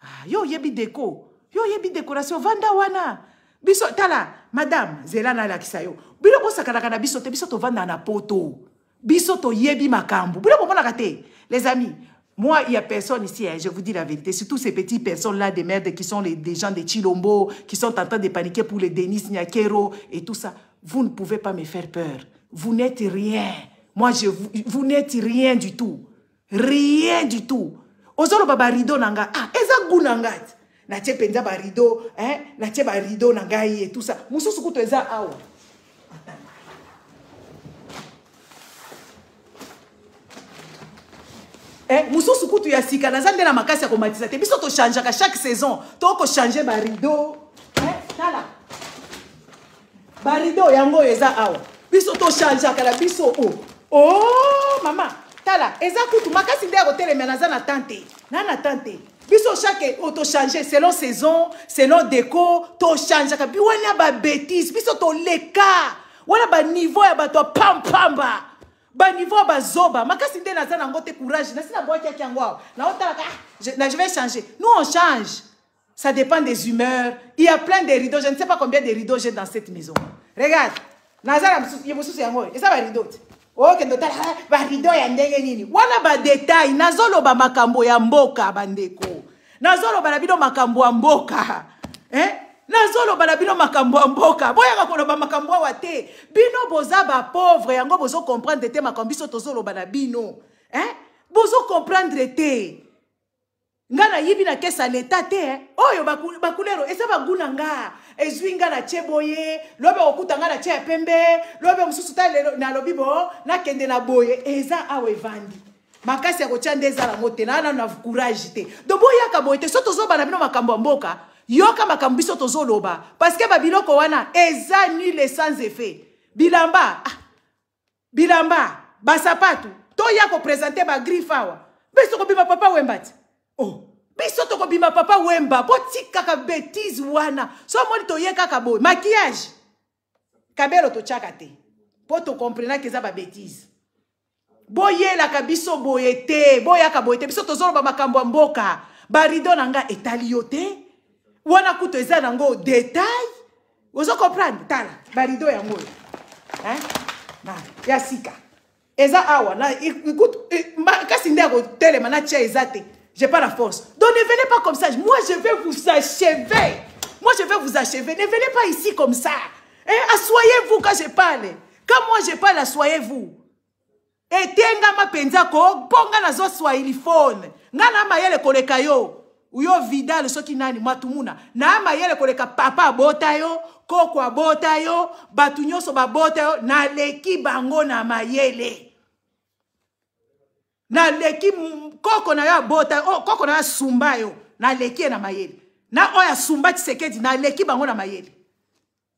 ah, yo yebi deko yo yebi décoration vanda wana biso tala madame la kisayo. yo biloko osakanaka na biso te biso vanda na poto biso makambu. makambo Bilo omonaka kate. les amis Moi, il n'y a personne ici, hein, je vous dis la vérité. Surtout ces petites personnes-là, des merdes, qui sont les, des gens de Chilombo, qui sont en train de paniquer pour les Denis Nyakero et tout ça. Vous ne pouvez pas me faire peur. Vous n'êtes rien. Moi, je, vous, vous n'êtes rien du tout. Rien du tout. ozoloba barido na ngai ah eza gu na ngai ti natie mpenza barido eh? natie barido na ngai etusa mosusu kutu eza awa eh, mosusu kutu ya sika naza nde na makasi ya komatisa te biso tochangeaka chaque saison tokochange barido eh, tala barido yango oyo eza awa biso tochangeaka na biso o oh. oh, mama tala exactement. Ma makasi nde ya les aza na a te na a temps Puis biso chaque auto oh, changer selon saison selon déco tochangeaka bi wana ya babétise biso toleka wana baniveau ya bato ya pampamba baniveau ya Ma makasi d'air, naza nango te courage nasi nabwakiaki yango awa naotalaka ah, je vais changer nous on change ça dépend des humeurs il y a plein de rideaux je ne sais pas combien de rideaux j'ai dans cette maison regarde naza ya mosusu yango eza barideau te okende otala eh, barido ya ndenge nini wana badetail nazoloba makambo ya mboka bandeko nazoloba na bino makambo ya mboka eh? nazoloba na bino makambo ya mboka boyaka koloba makambo awa te bino boza bapauvre yango bozokomprendre te makambo biso tozoloba na bino eh? bozokomprendre te nga nayibi na kesa leta te eh? oyo bakulero eza bagu na nga ezwi nga na tie boye lobe okuta nga na tie ya pembe lobe mosusu ta nalobi bo nakende na boye eza awa evandi makasi ya kotia nde ezalango te na nanu na courage te do boyaka boye te so tozobana bino makambo ya mboka yoka makambo biso tozoloba parceke babiloko wana eza nile sans effet bilamba ah, bilamba basapatu toya kopresente bagriffe awa mpe sokobima papa wemba te oh biso tokobima papa wemba botikaka betise wana so moni toye kaka boye makiyage kabelo totyaka te mpo tokomprenaka eza babetise boyelaka biso boye te boyaka boye te biso tozoloba makambo ya mboka barido na nga etali yo te wana kutu eza nango detail ozo comprendre tala barido yangoyo ya sika eza awa na kasi nde ya kotelema na tia eza te J'ai pas la force. Donc ne venez pas comme ça. Moi, je vais vous achever. Moi, je vais vous achever. Ne venez pas ici comme ça. Hein? Assoyez-vous quand je parle. Quand moi je parle, assoyez-vous. Et ko ma na nazwa swahili phone nga na mayele koleka yo uyo vidal soki nani matumuna. na mayele koleka papa bota yo koko bota yo batunyoso ba babota yo leki bango na mayele naleki koko na yo abota oh, koko na yo asumba yo naleki ye na mayele na oyo asumba tisekedi naleki bango na mayele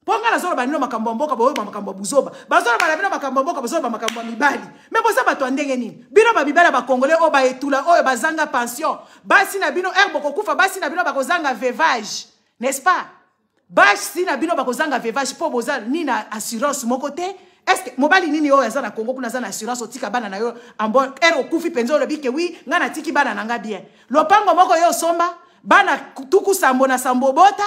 mpo ngai nazoloba nino makambo ya mboka boyoba makambo ya buzoba bazoloba na bino makambo ya mboka bazoloba makambo ya mibali me boza bato ya ndenge nini bino bamibali ya bakongole oyo baetula oyo bazanga pension basi na bino r bokokufa basi na bino bakozanga vevage n'est ce pas basi na bino bakozanga vevage mpo boza nini na assurance moko te eske mobali nini oyo aza na kongo kuna aza na assurance otika bana na yo ambo ere okufi mpenza olobi ke wi ngai natiki bana na ngai bien lopango moko yo osomba bana tuku sambo na sambo obota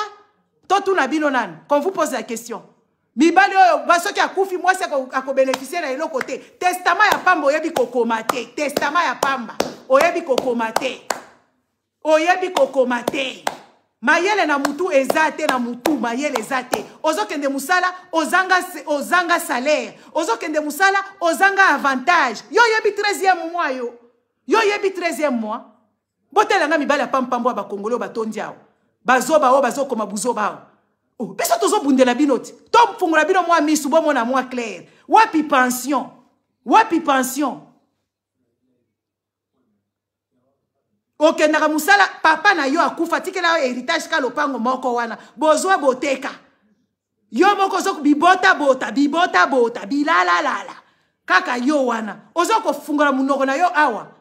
to tuna bino nani kon vous pose la question mibali oyo soki akufi mwasi akobénéficie na eloko te testama ya pamba oyebi kokoma te testama ya pamba oyebi kokoma te oyebi kokoma te mayele na mutu eza te na mutu mayele eza te ozokende mosala ozanga, ozanga salaire ozokende mosala ozanga avantage yo oyebi 13e mois yo yo oyebi 13e mois botelanga mibali ya pampambo ya bakongoli oyo batondi awo bazoba oyo bazokoma buzoba awo oh, biso tozobundela bino te tofungola bino mwa misu bomona mwa claire wapi pension wapi pension okendaka mosala papa na yo akufa tikela yo héritage ka lopango moko wana bozwa boteka yo moko ozo bibotabota bibotabota bilalalala kaka yo wana oza kofungola monoko na yo awa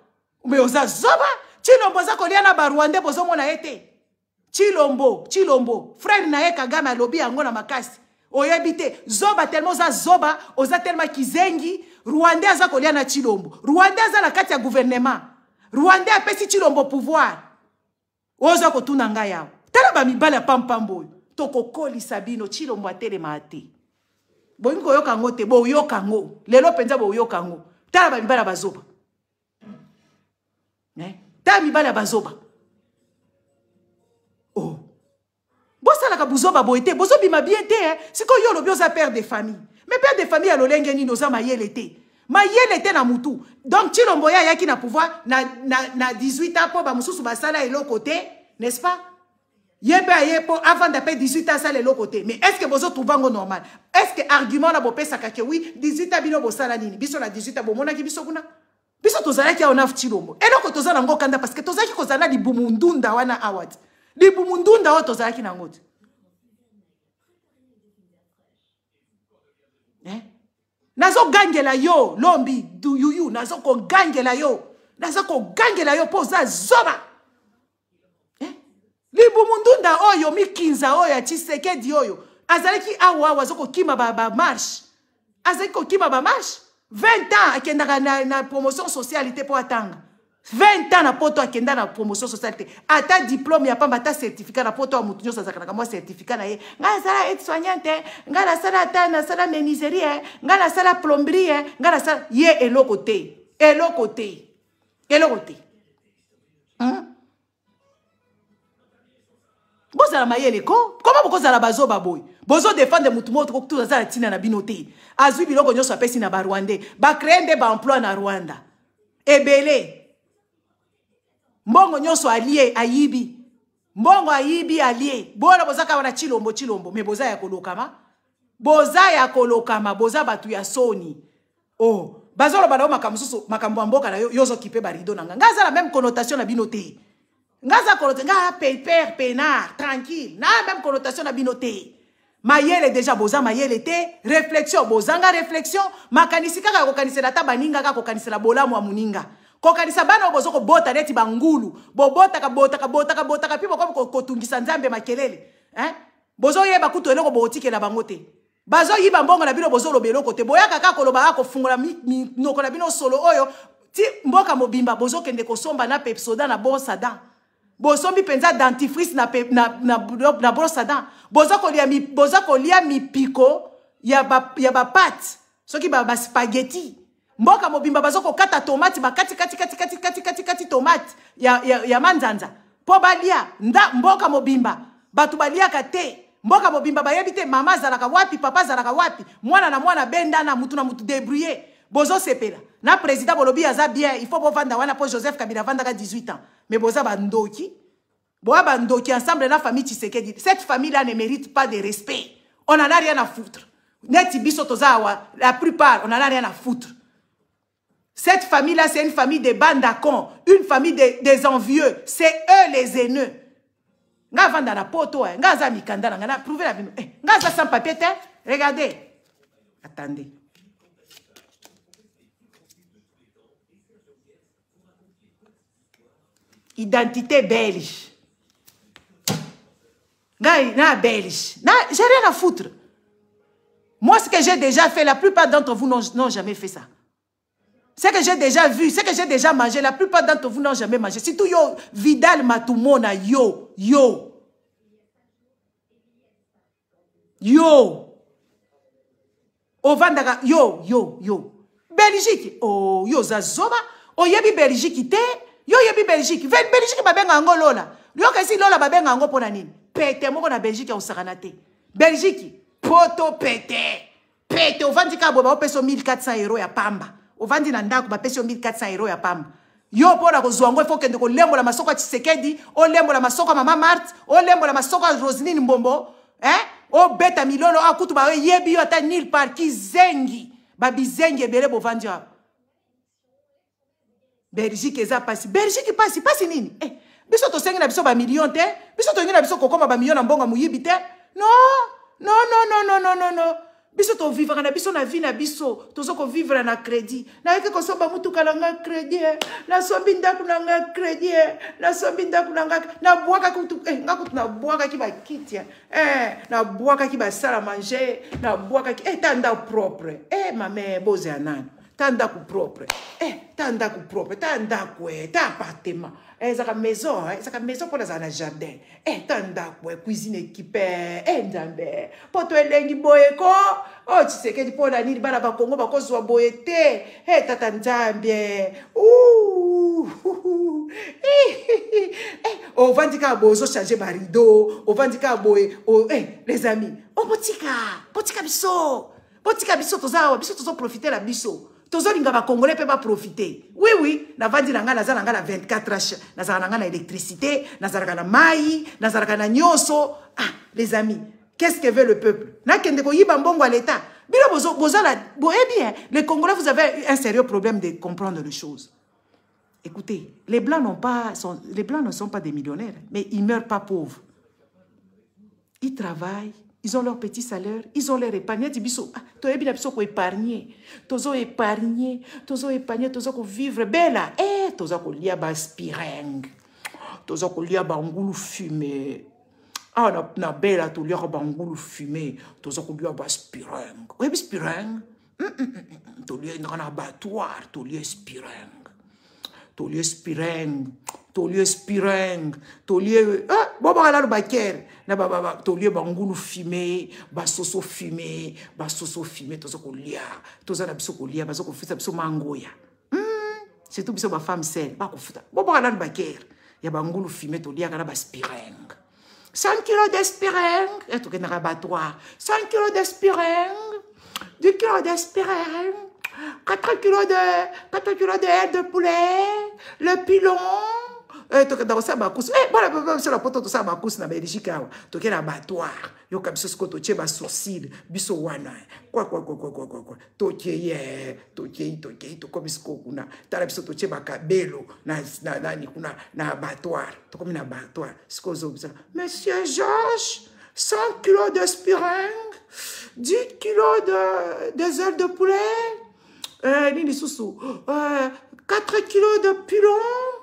me oza zoba chilombo aza kolia na barwande bozomona ye te chilombo chilombo frere na ye kagame alobi yango na makasi oyebi te zoba telema oza zoba oza telema kizengi rwande aza kolia na chilombo rwande aza na kati ya guvernema rwanda apesi chilombo pouvoir oza kotuna ngai awa tala bamibali ya pampamba oyo tokokolisa bino chilombo atelema te boyingi koyoka yango te boyoka yango lelo mpenza boyoka yango tala bamibali ya bazoba eh? tala mibali ya bazoba oh. bosalaka buzoba boye te bozobima bien te eh? sikoyo yo olobi oza père de famille me père de famille ya lolenge nini oza mayele te mayele te na mutu donc chilombo ye ayaki na pouvoir na, na, na 18 ans mpo bamosusu basala eloko te n'est-ce pas ye mpe aye mpo avanda mpe 18 ans asala eloko te mais est ce que bozotrouva ngo normal est ce que argument na bopesaka ke wi 18 ans bino bosala nini biso na 18 ans bomonaki biso kuna biso tozalaki awa na chilombo eloko toza nango kanda parce que tozalaki kozala na libumu ndunda wana awa te libumu ndunda oyo tozalaki nango te eh? nazogangela yo lombi yuu nazokogangela yo naza kogangela yo mpo oza zoba eh? libumu ndunda oyo mikinza oyo ya tshisekedi oyo azalaki awa awa azokokima bamarshe ba azalaki kokima bamarshe 20 ans akendaka na, na promotion sociale te mpo atanga 20 ans na poto akenda na promotion sociale te ata diplôme ya pamba ata certificat na poto ya motu nyonso azalaka na kamwa certificat na ye ngai nasala aide soignante ngai nasala ata nasala meniserie ngai nasala plomberie ngai nasala ye eloko te eloko te eloko te hmm? bozala mayele ko koma bokozala bazoba boye bozodefendre motu moko kutu aza na ntina na bino te azwi biloko nyonso apesi na barwandais bacree nde baemploi na rwanda ebele mbongo nyonso alie ayibi mbongo ayibi alie bona boza kaka wana chilombo chilombo me boza ya kolokama boza ya kolokama boza bato ya soni o oh. bazoloba na yo makambo mosusu makambo ya mboka na yo yo ozokipe barido na nga ngai aza na même connotation na bino te ngai aza connotation ngai payper penard tranquille na même connotation na bino te mayele deja boza mayele te réflexion bozanga réflexion makanisi kaka ya kokanisela ata baningaka kokanisela bolamu ya moninga kokanisa bana oyo boza kobota neti bangulu bobotaka botaka botaka botaka mpe bokomi kotungisa nzambe makelele eh? bozoyeba kutu eloko bootikela bango te bazoyiba mbongo na bino bozoloba eloko te boyaka kaka koloba kaka kofungola minoko na bino solo oyo ti mboka mobimba bozokende kosomba na pepsoda na borsada bosombi mpenza dentifrice na, pe, na, na, na, na brosadan boza kolia, mi, boza kolia mipiko ya bapate ba, ya ba soki baspageti ba, ba mboka mobimba bazokokata tomati bakatikatikatikatikati tomati ya, ya, ya manzanza mpo balia nda mboka mobimba bato baliaka te mboka mobimba bayebi te mama azalaka wapi papa azalaka wapi mwana na mwana bendana mutu na mutu debrouye bozosepela na président bolobi aza bien il faut bovanda wana mpo joseph kabila avandaka 18 ans mais boza bandoki boa bandoki ensemble na famille tshisekedi cette famille là ne mérite pas de respect on en a rien à foutre neti biso toza awa la plupart on en a rien à foutre Cette famille-là, c'est une famille de bandacons, une famille des, envieux. C'est eux les haineux. Nga vanda na poto, eh. nga za mikanda na nga prouver la vie. Eh, nga za sans papier regardez. Attendez. Identité belge. Nga na belge. Na j'ai rien à foutre. Moi ce que j'ai déjà fait, la plupart d'entre vous n'ont jamais fait ça. Ce que j'ai déjà vu, ce que j'ai déjà mangé, la plupart d'entre vous n'ont jamais mangé. Surtout yo, Vidal Matumona, yo, yo. Yo. Ovandaka, yo, yo, yo. Belgique, oh, yo, Zazoba. oyebi belgique te yo oyebi belgique belgique babenga yango lola yoka esi lola babenga yango mpo na nini pete moko na belgique akosakana te belgique poto pete pete ovandika boye baopesa 1400 euro ya pamba ovandi na ndako bapesi yo 1400 euro ya pamba yo mpona kozwa yango ifo okende kolembola masoko ya tshisekedi olembola masoko ya mama marte olembola masoko ya rosinine mbombo eh? obeta miliono oyo ah, kutu bayebi yo ata nil par kizengi babizengi ebele bovandi awa belgique eza pasi belgique pasi pasi nini eh, biso tosengi na biso bamilio te biso toyengi na biso kokoma bamilio na mbongo moyibi te no no no no no no no no biso tovivaka na biso na vi na biso toza kovivre na crédit nayaki kosomba motuka na nga crédit nasombi ndako na nga crédit nasombi ndako na nga nabwakaki eh, nga kutu nabwakaki bakiti eh, eh, nabwakaki basala mange nabwakaki etanda propre e mame boza ya nani ta ndako propre e eh, ta ndako propre ta ndako e eh, ta appartement ezalaka eh, maison ezalaka maison mpona azala na jardin e ta ndako e cuisine ekipe e nzambe mpo to elengi boye ko o oh, tisekedi mpona nini bana bakongo bakozwa boye te e tata nzambe ovandi kaka boye ozochange barido ovandi kaka boye les amis obotika oh, botika biso botika biso toza awa biso tozoprofite na biso tozolinga bakongole pas profiter. oui oui na oui. naza na ngai na 24 h nazalaka na ngai na électricité nazalaka na mai nazalaka na ah les amis qu'est-ce que veut le peuple nakende koyiba mbongo ya l'état bino eh les congolais vous avez un sérieux problème de comprendre les choses écoutez les blancs pas les blancs ne sont pas des millionnaires mais ils ne meurent pas pauvres ils travaillent ils ont leur petit salaire, ils ont leur épargne. Tu biso, ah, to ebi na biso ko épargner, tozo épargner, tozo épargner, tozo ko vivre bella, eh, tozo ko lia ba spireng, tozo ko lia ba ngulu fumé. Ah na na bella to lia ba ngulu fumé, tozo ko lia ba spireng. Ebi spireng, mm, mm, mm, to lia na na batoir, to lia spireng, to lia spireng, to lia spireng, to lia, ah, eh, bobo ala ba kere. na tolie bangulu fume basoso fume basoso fume toza kolia toza na biso kolia baza kofuta biso mangoya hmm, surtout biso bafemme sel bakofuta boboka nanu bakere ya bangulu fume toliaka na baspiringe 100 kilo d'espiringe eh, tokendaka batoire 100 kilo d'espiringe 10 kilo d'espiringe 4 kilo de 4 kilo de aile de poulet le pilon Eh, tokenda kosala bakurse eh, bana biso na poto tosala bakurse na belgique awa toke na batoire yoka biso sikoyo totie basourcile biso wana kwakwakwakwakwa tokei tokei tokei tokomi sikoyo kuna tala biso totie bakabelo nani kuna na batoire tokomi na batoire sikoyo ozobisa monsieur georges 100 kilo de spiringue 10 kilo de, des ailes de poulet euh, nini susu euh, 4 kilo de pilon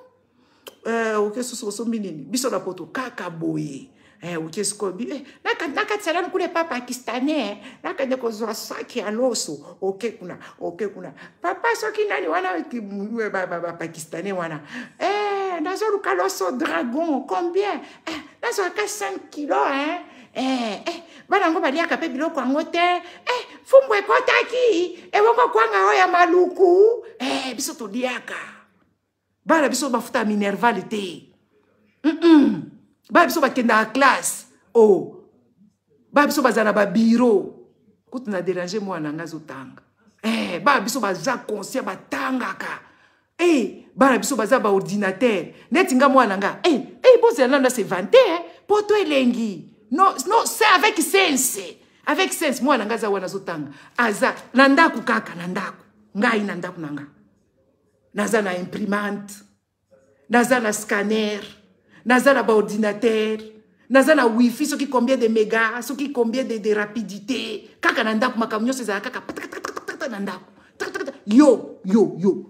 Eh, oke soso osombi nini biso na poto kaka boye eh, oke sikobi eh, nakatisala nkule pa pakistanais nakende kozwa saki ya loso oke kuna oke kuna papa soki nani wana bapakistanais wana nazoluka loso dragon combien nazwaka 5 kilo hein? Eh, eh, bana yango baliaka mpe biloko yango te eh, fumbu ekotaki ewongo kwanga oyo ya maluku eh, biso toliaka bana biso bafuta ya minerval te mm -mm. bana biso bakendaka classe o oh. bana biso bazala na babiro kutu na dérange mwana na ngai azotanga eh, bana biso baza conscient batangaka eh, bana biso baza baordinateur neti ngai mwana ngai eh, eh, bozela nano asevante eh, po to elengi no, no se avec sense avec sense mwana ngai aza wana azotanga aza na ndako kaka na ndako ngai na ndako na ngai naza na imprimante naza na scanner naza na baordinatere naza na wifi soki combien de méga soki combien de, de rapidité kaka na ndako makambo nyonso ezala kaka patakatakatakata na ndako yo yo yo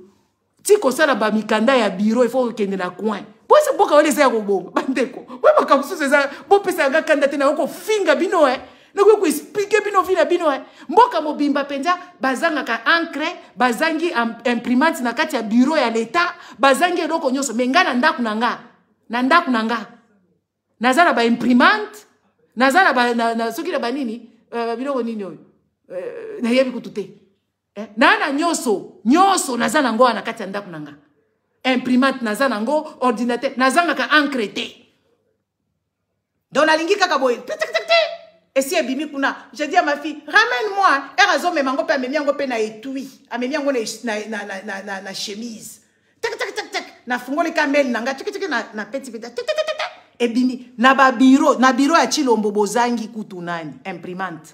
ti kosala bamikanda ya biro ifo okende na coin mposa mboka wana eza ya kobonga bandeko oyo makambo mosusu eza bopesa yanga kanda te na yo kofinga bino e eh? nakoki koexplike bino vi na bino e mboka mobimba mpenza bazangaka ancre bazangi imprimante na kati ya bureau ya leta bazangi eloko nyonso me ngai na ndako na nga na ndako na nga naza na baimprimante naza na soki na banini euh, biloko nini oyo euh, nayebi kutu te eh, naa na nyonso nyonso naza nango wana na kati ya ndako na nga imprimante naza nango ordinateur nazangaka ancre te donc nalingi kaka boye te esi ebimi kuna je dis à ma fille ramène moi ere azomema yango mpe amemi yango mpe na etui amemi yango na chemise tak tak tak tak nafungoli ka mail na nga tikitiki na peti peti ebimi na babiro na biro ya chilombo bozangi kutu nani imprimante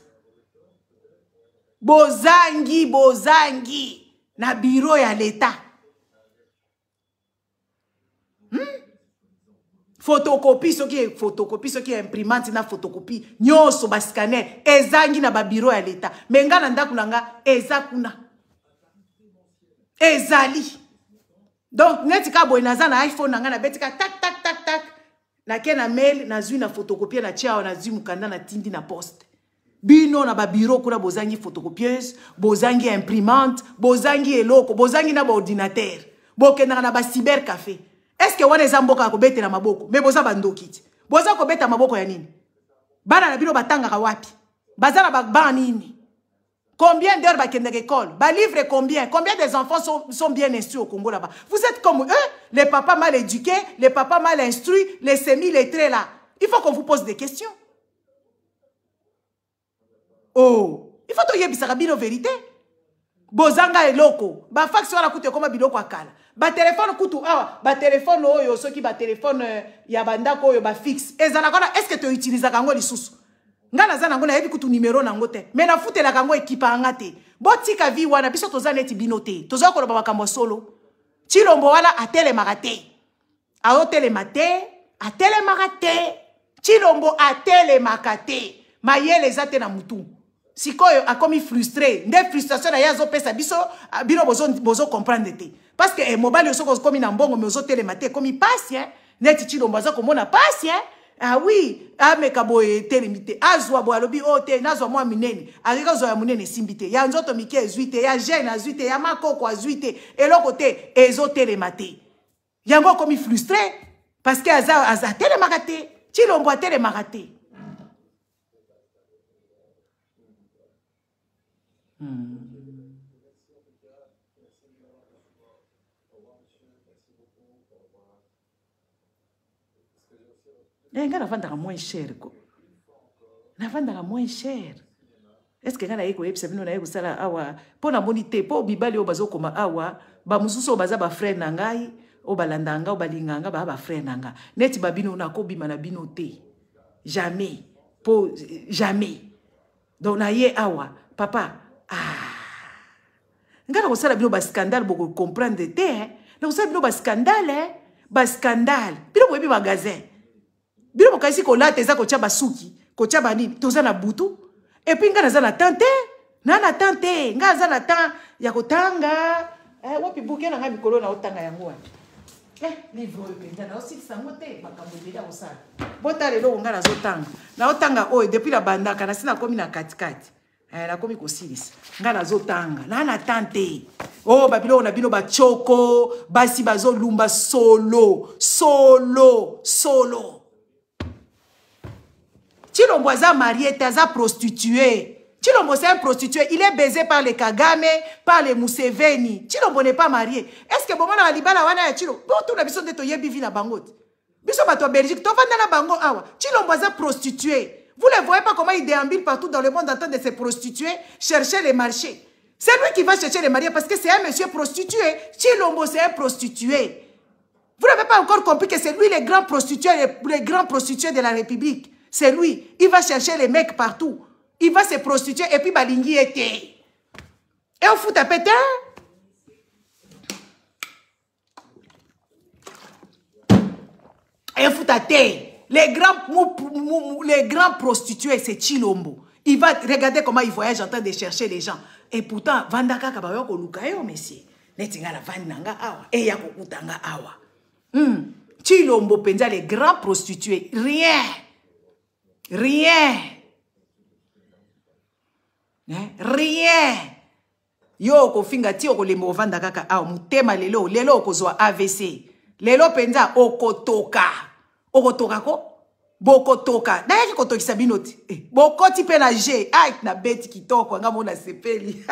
bozangi bozangi na biro ya leta fotokopi soki fotokopi e- soki ya e imprimante na fotokopi nyonso bascanner ezangi na babiro ya leta me ngai na ndako na nga eza kuna ezali donc neti ka boye naza na iphone na ngai nabetika tak tak tak tak nake na mail nazwi na photocopie na tiawa nazwi mokanda natindi na poste bino na babiro kuna bozangi photocopieuse bozangi imprimante bozangi eloko bozangi na baordinatere bokendaka na bacyber cafe Est-ce eske wana eza mboka ya kobetela maboko me boza bandoki te boza kobeta maboko ya nini bana na bino ka wapi baza na baban nini combien d'heures bakendaka Ba livre combien combien des enfants sont, sont bien instruits au congo là-bas vous êtes comme eux les papas mal éduqués les papas mal instruits les semi lettrés là il faut qu'on vous pose des questions oh il faut toyebisaka bino vérité bozanga eloko bafaksi wana kuta ekoma biloko ya batelefone kutu awa batelefone oyo soki batelefone euh, ya bandako oyo bafixe ezalaka wana estce toutilizaka yango lisusu ngai naza nango nayebi kutu nimero nango te me nafutelaka yango ekipa yanga te botika vi wana biso toza neti bino te tozala koloba makambo ya solo cilombo wana atelemaka te aotelema te atelemaka te cilombo atelemaka te mayele eza te na mutu sikoyo akomi frustre nde frustration na ye azopesa biso bino bozocomprendre bozo te parce que eh, mobali soki okomi na mbongo me ozotelema te komi pasi hein neti chilombo aza komona pasi hein ah oui me boye etelemi te azwa boye alobi oyo oh, te nazwa mwa minene akoki azwa ya monene esimbi ya nzoto mike ezwi ya gene azuite ya makoko azwi te eloko te ezotelema te yango komi frustre parce que aza atelemaka te chilombo atelemaka te hmm. e eh, nga navandaka moins chere ko navandaka moins chere estceke nga naye koyebisa bino naye kosala awa mpo namoni te mpo mibali oyo bazokoma awa bamosusu oyo baza bafrere na ngai oyo balanda nga oyo balinga nga baa bafrere na nga neti babino nakobima na bino te jamais mpo jamais donc naye awa papa ah. nga nakosala bino bascandale bokocomprendre te nakosala bino bascandale bascandale bino boyebi magasin bino bokanisi kolata eza kotya basuki kotya banini toza na butu epui ngai naza na tan te na na tan te ngai aza na tan ya kotanga eh, wapi buke na ngai mikolo naotanga yango wapi eh, livre oyo mpenza naosilisa yango te makambo ebele ya kosala botala eloko ngai nazotanga naotanga oyo depuis nabandaka nasi nakomi na katikati eh, nakomi kosilisa ngai nazotanga na na tan te o oh, babiloko na bino bacoko basi bazolumba solo solo solo Chilomboza est marié, t'aza prostitué. Chilombo c'est un prostitué, il est baisé par les Kagame, par les Museveni. Chilombo n'est pas marié. Est-ce que bon na libala wana ya Chilombo? Bon tout la biso de to yebi à bangot. Belgique, to vanda na bango awa. Chilomboza prostitué. Vous ne voyez pas comment il déambule partout dans le monde en train de se prostituer, chercher les marchés. C'est lui qui va chercher les mariés parce que c'est un monsieur prostitué. Chilombo, c'est un prostitué. Vous n'avez pas encore compris que c'est lui le grand prostitué, le grand de la République. C'est lui. Il va chercher les mecs partout. Il va se prostituer et puis Balingi était. Et on fout à péter. Et on fout à terre. Les grands, les grands prostituées, c'est Chilombo. Il va regarder comment il voyage en train de chercher les gens. Et pourtant, Vandaka Kabayoko Lukayo, messieurs. Netingala Vandanga Awa. Et Yako Awa. Hmm. Chilombo Penza, les grands prostitués, Rien. Rien. Hein? Rien. Yo okofinga ti okolemba ovanda kaka awa motema lelo lelo okozwa AVC lelo mpenza okotoka okotoka ko bokotoka nayaki kotokisa bino ti eh, bokoti mpe na g ak na beti kitoko anga mo nasepeli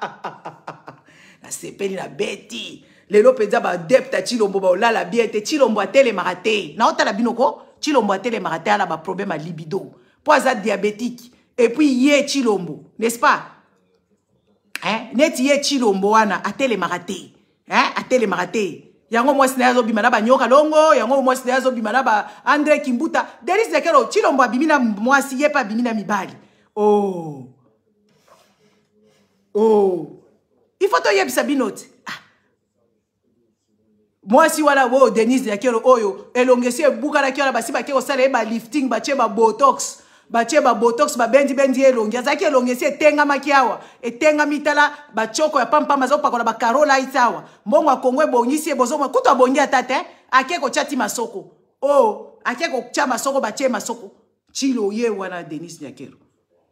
nasepeli na beti lelo mpenza badepta chilombo baolala bien te chilombo atelemaka te naotala bino ko chilombo atelemaka te ala baproblème ya libido mpo aza diabétique epuis ye chilombo n'est-ce pas eh? neti ye chilombo wana atelemaka te eh? atelemaka te yango mwasi na ye azobima na banyoka longo yango mwasi na ye azobima na baandré kimbuta denis dekero chilombo abimi na mwasi ye mpe abimi na mibali o oh. oh. ifo toyebisa bino te mwasi wana oyo denise yakero oyo elongesi ebukanaki wana basi bake kosala ye balifting batie babotox batie babotox babendibendi elongi azalaki elongesi etengamaki awa etengami tala batioko ya pampamba azopakola bacarolite awa mbongo akongo ebongisi ye bozomwa kutu abongi ata te ake kotya ti masoko o oh, ake kotya masoko batie masoko tilo ye wana denise yakero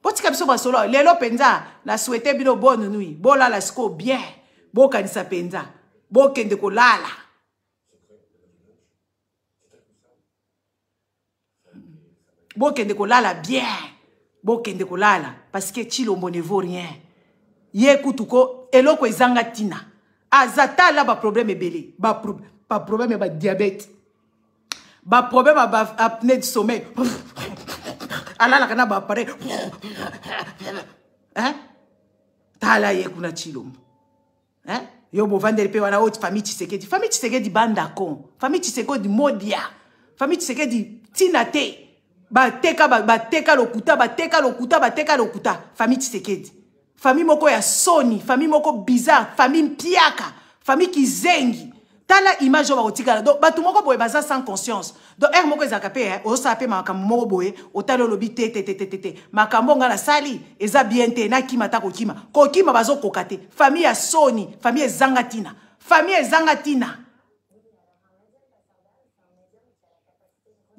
botika biso masolo lelo mpenza nasuete bino bonne nui bolala sikoyo bien bokanisa mpenza bokende kolala bokende kolala bien bokende kolala parceke chilombo ne vaut rien ye kutu ko eloko ezanga ntina aza tala baproblème ebele baproblème ya badiabete baproblème ya baapne du sommeil alalaka na baappareil tala ye kuna chilombo yo bovandeli mpe wana oyo oh, famille tshisekedi famille tshisekedi bandakon famille tshisekedi modia famille tshisekedi ntina te bateka bateka lokuta bateka lokuta bateka lokuta famille Tshisekedi famille moko ya soni famille moko bizarre famille mpiaka famille kizengi tala image oyo bakotikala donc bato moko boye baza sans conscience donc ere moko ezalaka mpe eh, ozosala mpe makambo moko boye otali olobi te tetetetete makambo nga nasali eza bien te nakima ata kokima kokima bazokoka te famille ya soni famille ezanga ntina famille ezanga ntina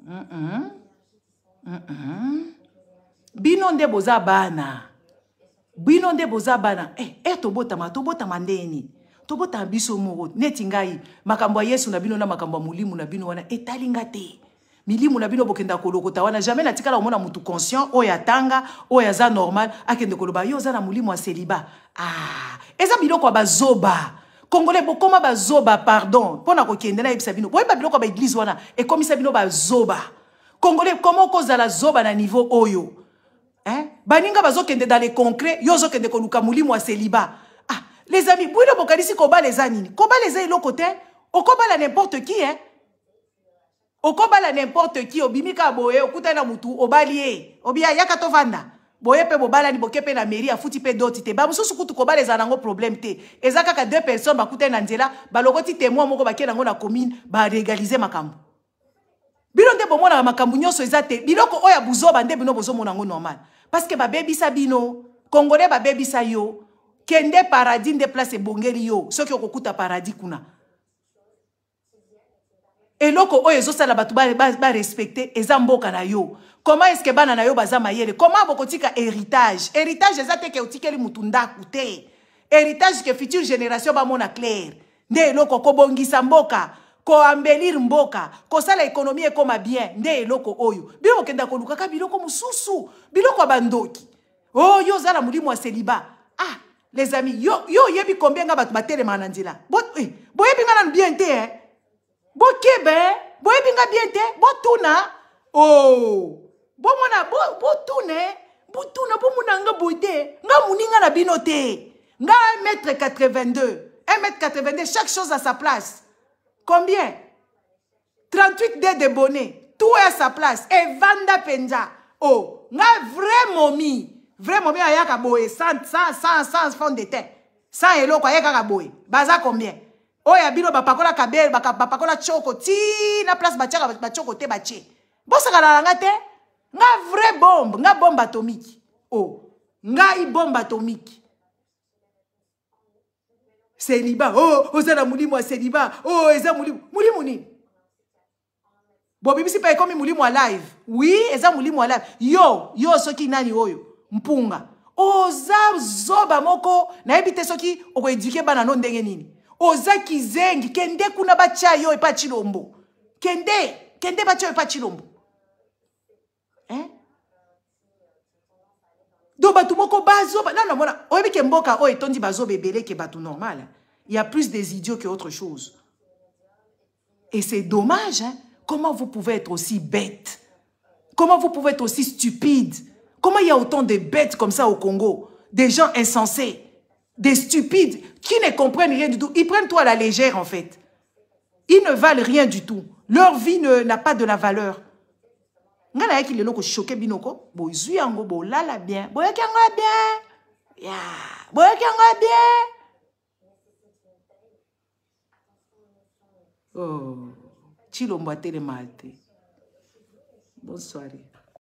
mm -mm. mm -mm. bino nde boza bana bino nde boza bana e eh, eh, tobotama tobotama ndeni tobotama biso moko neti ngai makambo ya yesu na bino na makambo ya molimo na bino wana etali nga te milimu na bino bokenda kolokota wana jamai natikala komona motu conscient oyo atanga oyo aza normal akende koloba yo oza na molimo ya seliba ah, eza biloko ya bazoba kongole bokoma bazoba pardon mpo na kokende na yebisa bino boyeba biloko ya baeglize wana ekomisa bino bazoba congolais à la zoba na niveau oyo hein? baninga bazokende dans les concrets, yo ozokende koluka molimo moi ah, les amis bwino bokanisi les eza Koba les eza eloko okoba la n'importe qui hein? la n'importe qui obimika boe, boye okutani na moutou, obali obia obiya yaka tovanda boye bobala ni boke pe na mairie afuti pe doti te bamosusu kutu kobala les anango problème te eza kaka deux personnes bakutani na ba balokoti témoin moko bakie nango na commune baregalize makambo bino nde bomonaka makambo nyonso eza te biloko oyo bozoba nde bino bozomona yango normal parceke babebisa bino kongole babebisa yo kende paradis nde place ebongeli yo soki okokuta paradis kuna eloko oyo ezosala bato barespekte eza mboka na yo koma eske bana na yo baza mayele koma bokotika héritage héritage eza te ke otikeli motu ndako te héritage ke future génération bamona claire nde eloko kobongisa mboka koambelir mboka kosala ekonomi ekoma bien nde eloko oyo bino okenda kolukaka biloko mosusu biloko ya bandoki o oh, yo ozala molimo ya seliba ah les amis yo oyebi kombia nga bato batelemaka na nzela eh, boyebi eh, bo nga nanu bien te eh? bokebe eh? boyebi nga bien te botuna oh. bomona botuna bo botuna bomona nga boye te nga moninga na bino te nga 1 m 82 1 m 82 chaque chose à sa place Combien 38 dés de bonnet. Tout est à sa place. Et Vanda Penja. Oh, nga vrai momie. Vrai momie ayaka boye. 100, 100, 100, 100 fonds de terre. 100 eloko ayaka boye. Baza combien oyo bino bapakola kabele bapakola tioko ti na place batiaka batioko te batie bosakana na nga te nga vrai bombe nga bombe atomique o oh. ngai bombe atomique seliba o oh, oza na molimo ya seliba o oh, eza molimo molimo nini bobimisi mpe ekomi molimo alive wi eza molimo alive yo yo soki nani oyo mpunga oza zoba moko nayebi te soki okoedike bana no ndenge nini oza kizengi kende kuna batya yo epa chilombo kende kende batya yo epa chilombo il y a plus des idiots que autre chose et c'est dommage hein. comment vous pouvez être aussi bête comment vous pouvez être aussi stupide comment il y a autant de bêtes comme ça au Congo des gens insensés des stupides qui ne comprennent rien du tout ils prennent tout à la légère en fait ils ne valent rien du tout leur vie n'a pas de la valeur nga nayaki lelo koshoke bino ko bozwi yango bolala bien boyoki yango bien ya boyoki yango bien oh. chilombo atelema te bonsoire